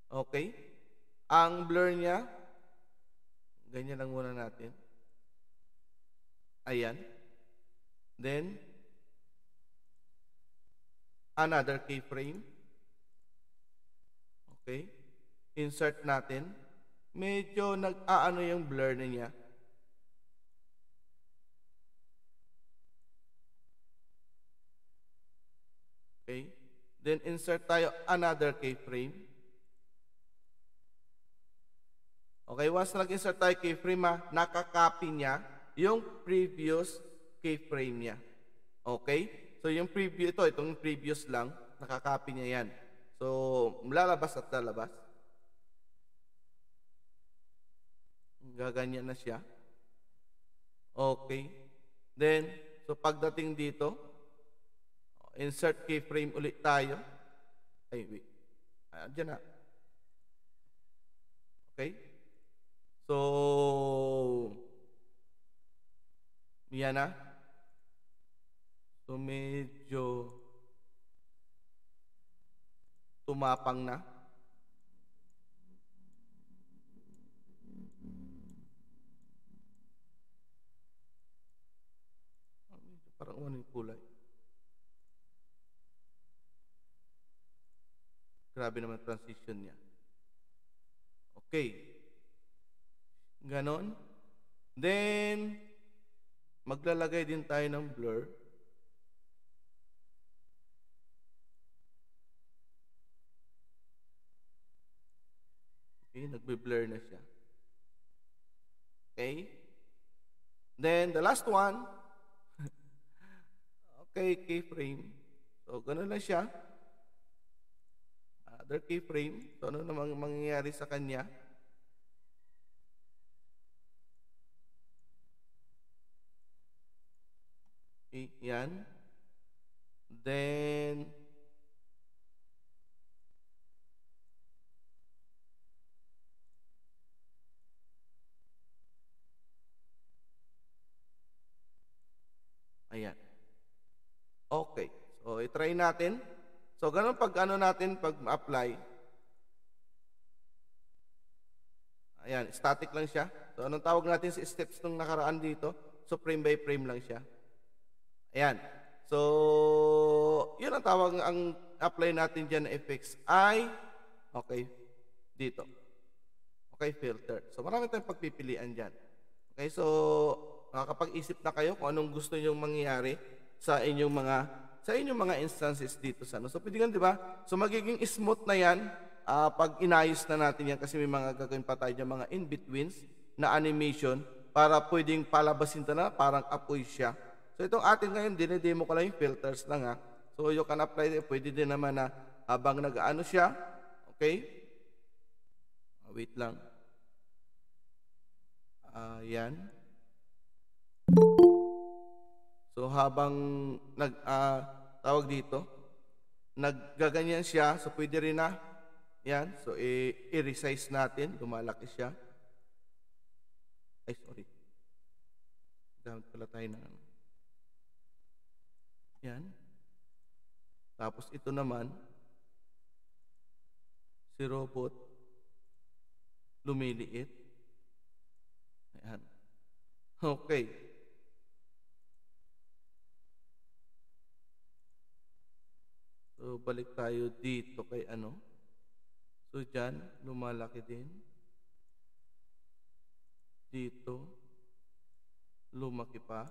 Okay? Ang blur niya, ganyan lang muna natin. Ayan. Then, another keyframe. frame Okay? Insert natin. Medyo nag-aano yung blur niya. Okay? Then insert tayo another keyframe. Okay, once nag-insert tayo keyframe ha, ah, nakakopy niya yung previous keyframe niya. Okay? So yung preview ito, itong previous lang, nakakopy niya yan. So, lalabas at lalabas. Gaganyan na siya. Okay. Then, so pagdating dito, insert keyframe ulit tayo. Ay, wait. Andiyan ah, na. Okay? So, yan na. So, medyo tumapang na? Parang ano yung kulay? Grabe naman transition niya. Okay. Ganon. Then, maglalagay din tayo ng blur. Okay, nagbe-blur na siya. Okay? Then, the last one. (laughs) okay, keyframe. So, ganun lang siya. Other keyframe. So, ano namang mangyayari sa kanya? Okay, yan. Then, Ayan. Okay. So, i-try natin. So, ganun pag ano natin, pag apply Ayan, static lang siya. So, anong tawag natin sa steps nung nakaraan dito? So, frame by frame lang siya. Ayan. So, yun ang tawag, ang apply natin dyan na effects I, okay, dito. Okay, filter. So, marami tayong pagpipilian dyan. Okay, so, makakapag-isip na kayo kung anong gusto ninyong mangyari sa inyong mga sa inyong mga instances dito sa ano. So pwede ganun, di ba? So magiging smooth na 'yan uh, pag inayos na natin 'yan kasi may mga gagawin pa tayo ng mga in-betweens na animation para pwedeng palabasin na parang apoy siya. So itong atin ngayon, dinedemo ko lang yung filters lang ha. So you can apply it. Pwede din naman na habang nag-ano siya. Okay? Wait lang. Ayan. Uh, yan. So habang nag uh, tawag dito, naggaganyan siya, so pwede rin na yan. So i-resize natin, lumalaki siya. Ay, sorry. Dami pala tayo na. Ano. Yan. Tapos ito naman, si robot lumiliit. Ayan. Okay. So, balik tayo dito kay ano. So, dyan, lumalaki din. Dito, lumaki pa.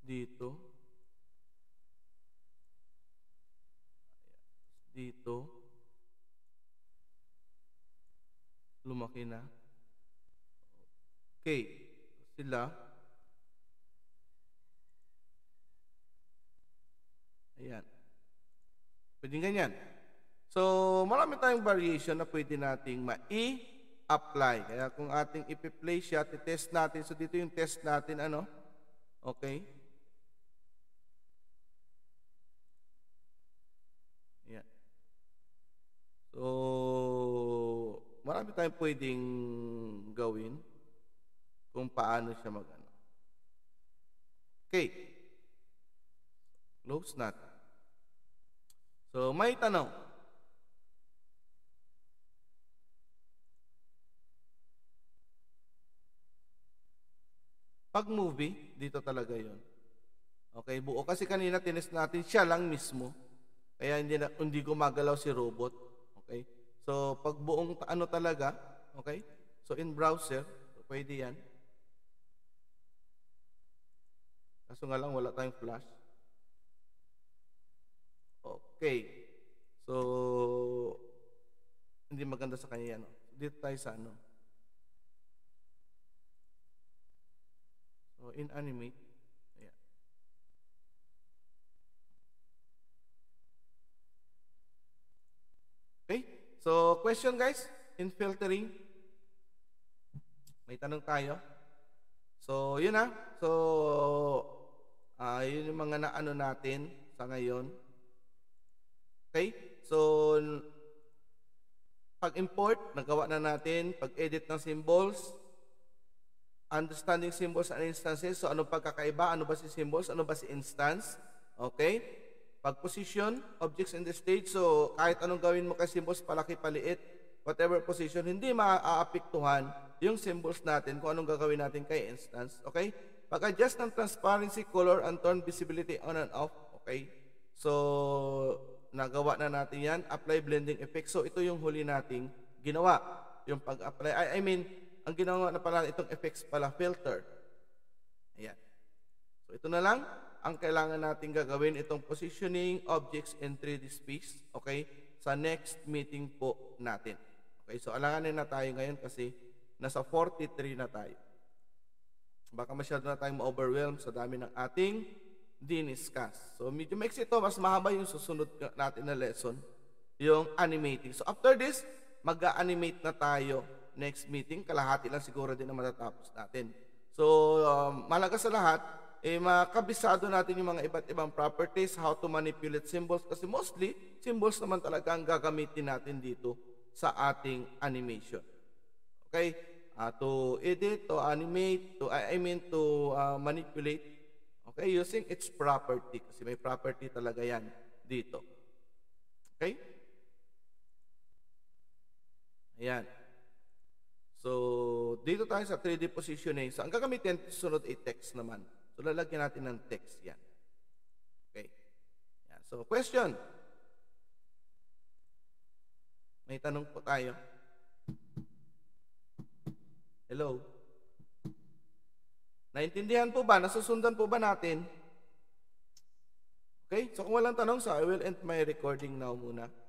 Dito. Dito. Lumaki na. Okay. Sila, Ayan. Pwede ganyan. So, marami tayong variation na pwede nating ma-apply. Kaya kung ating ipi-play siya, titest natin. So, dito yung test natin, ano? Okay. Ayan. So, marami tayong pwedeng gawin kung paano siya mag-ano. Okay. Close natin. So may tanong. Pag movie, dito talaga yon. Okay, buo. Kasi kanina tinis natin siya lang mismo. Kaya hindi, na, hindi gumagalaw si robot. Okay? So, pag buong ano talaga, okay? So, in browser, so pwede yan. Kaso nga lang, wala tayong flash. Okay. So, hindi maganda sa kanya yan. No? Dito tayo sa ano. So, inanimate. Ayan. Okay? So, question guys, in filtering, may tanong tayo. So, yun ha. Ah. So, uh, yun yung mga naano natin sa ngayon. Okay? So, pag-import, nagawa na natin. Pag-edit ng symbols, understanding symbols and instances. So, ano pagkakaiba? Ano ba si symbols? Ano ba si instance? Okay? Pag-position, objects in the stage. So, kahit anong gawin mo kay symbols, palaki, paliit, whatever position, hindi maaapektuhan yung symbols natin kung anong gagawin natin kay instance. Okay? Pag-adjust ng transparency, color, and turn visibility on and off. Okay? So, nagawa na natin yan, apply blending effect. So ito yung huli nating ginawa, yung pag-apply. I, I mean, ang ginawa na pala itong effects pala, filter. Ayan. So ito na lang ang kailangan natin gagawin itong positioning objects in 3D space, okay? Sa next meeting po natin. Okay, so alanganin na tayo ngayon kasi nasa 43 na tayo. Baka masyado na tayong ma-overwhelm sa dami ng ating diniscuss. So medyo maiksi ito, mas mahaba yung susunod natin na lesson, yung animating. So after this, mag-animate na tayo next meeting. Kalahati lang siguro din na matatapos natin. So um, malaga sa lahat, eh, makabisado natin yung mga iba't ibang properties, how to manipulate symbols, kasi mostly, symbols naman talaga ang gagamitin natin dito sa ating animation. Okay? Uh, to edit, to animate, to, I mean to uh, manipulate, Okay, using its property. Kasi may property talaga yan dito. Okay? Ayan. So, dito tayo sa 3D positioning. So, ang gagamitin, sunod ay text naman. So, lalagyan natin ng text yan. Okay. Yan. So, question. May tanong po tayo. Hello? Hello? Naintindihan po ba? Nasusundan po ba natin? Okay? So kung walang tanong, so I will end my recording now muna.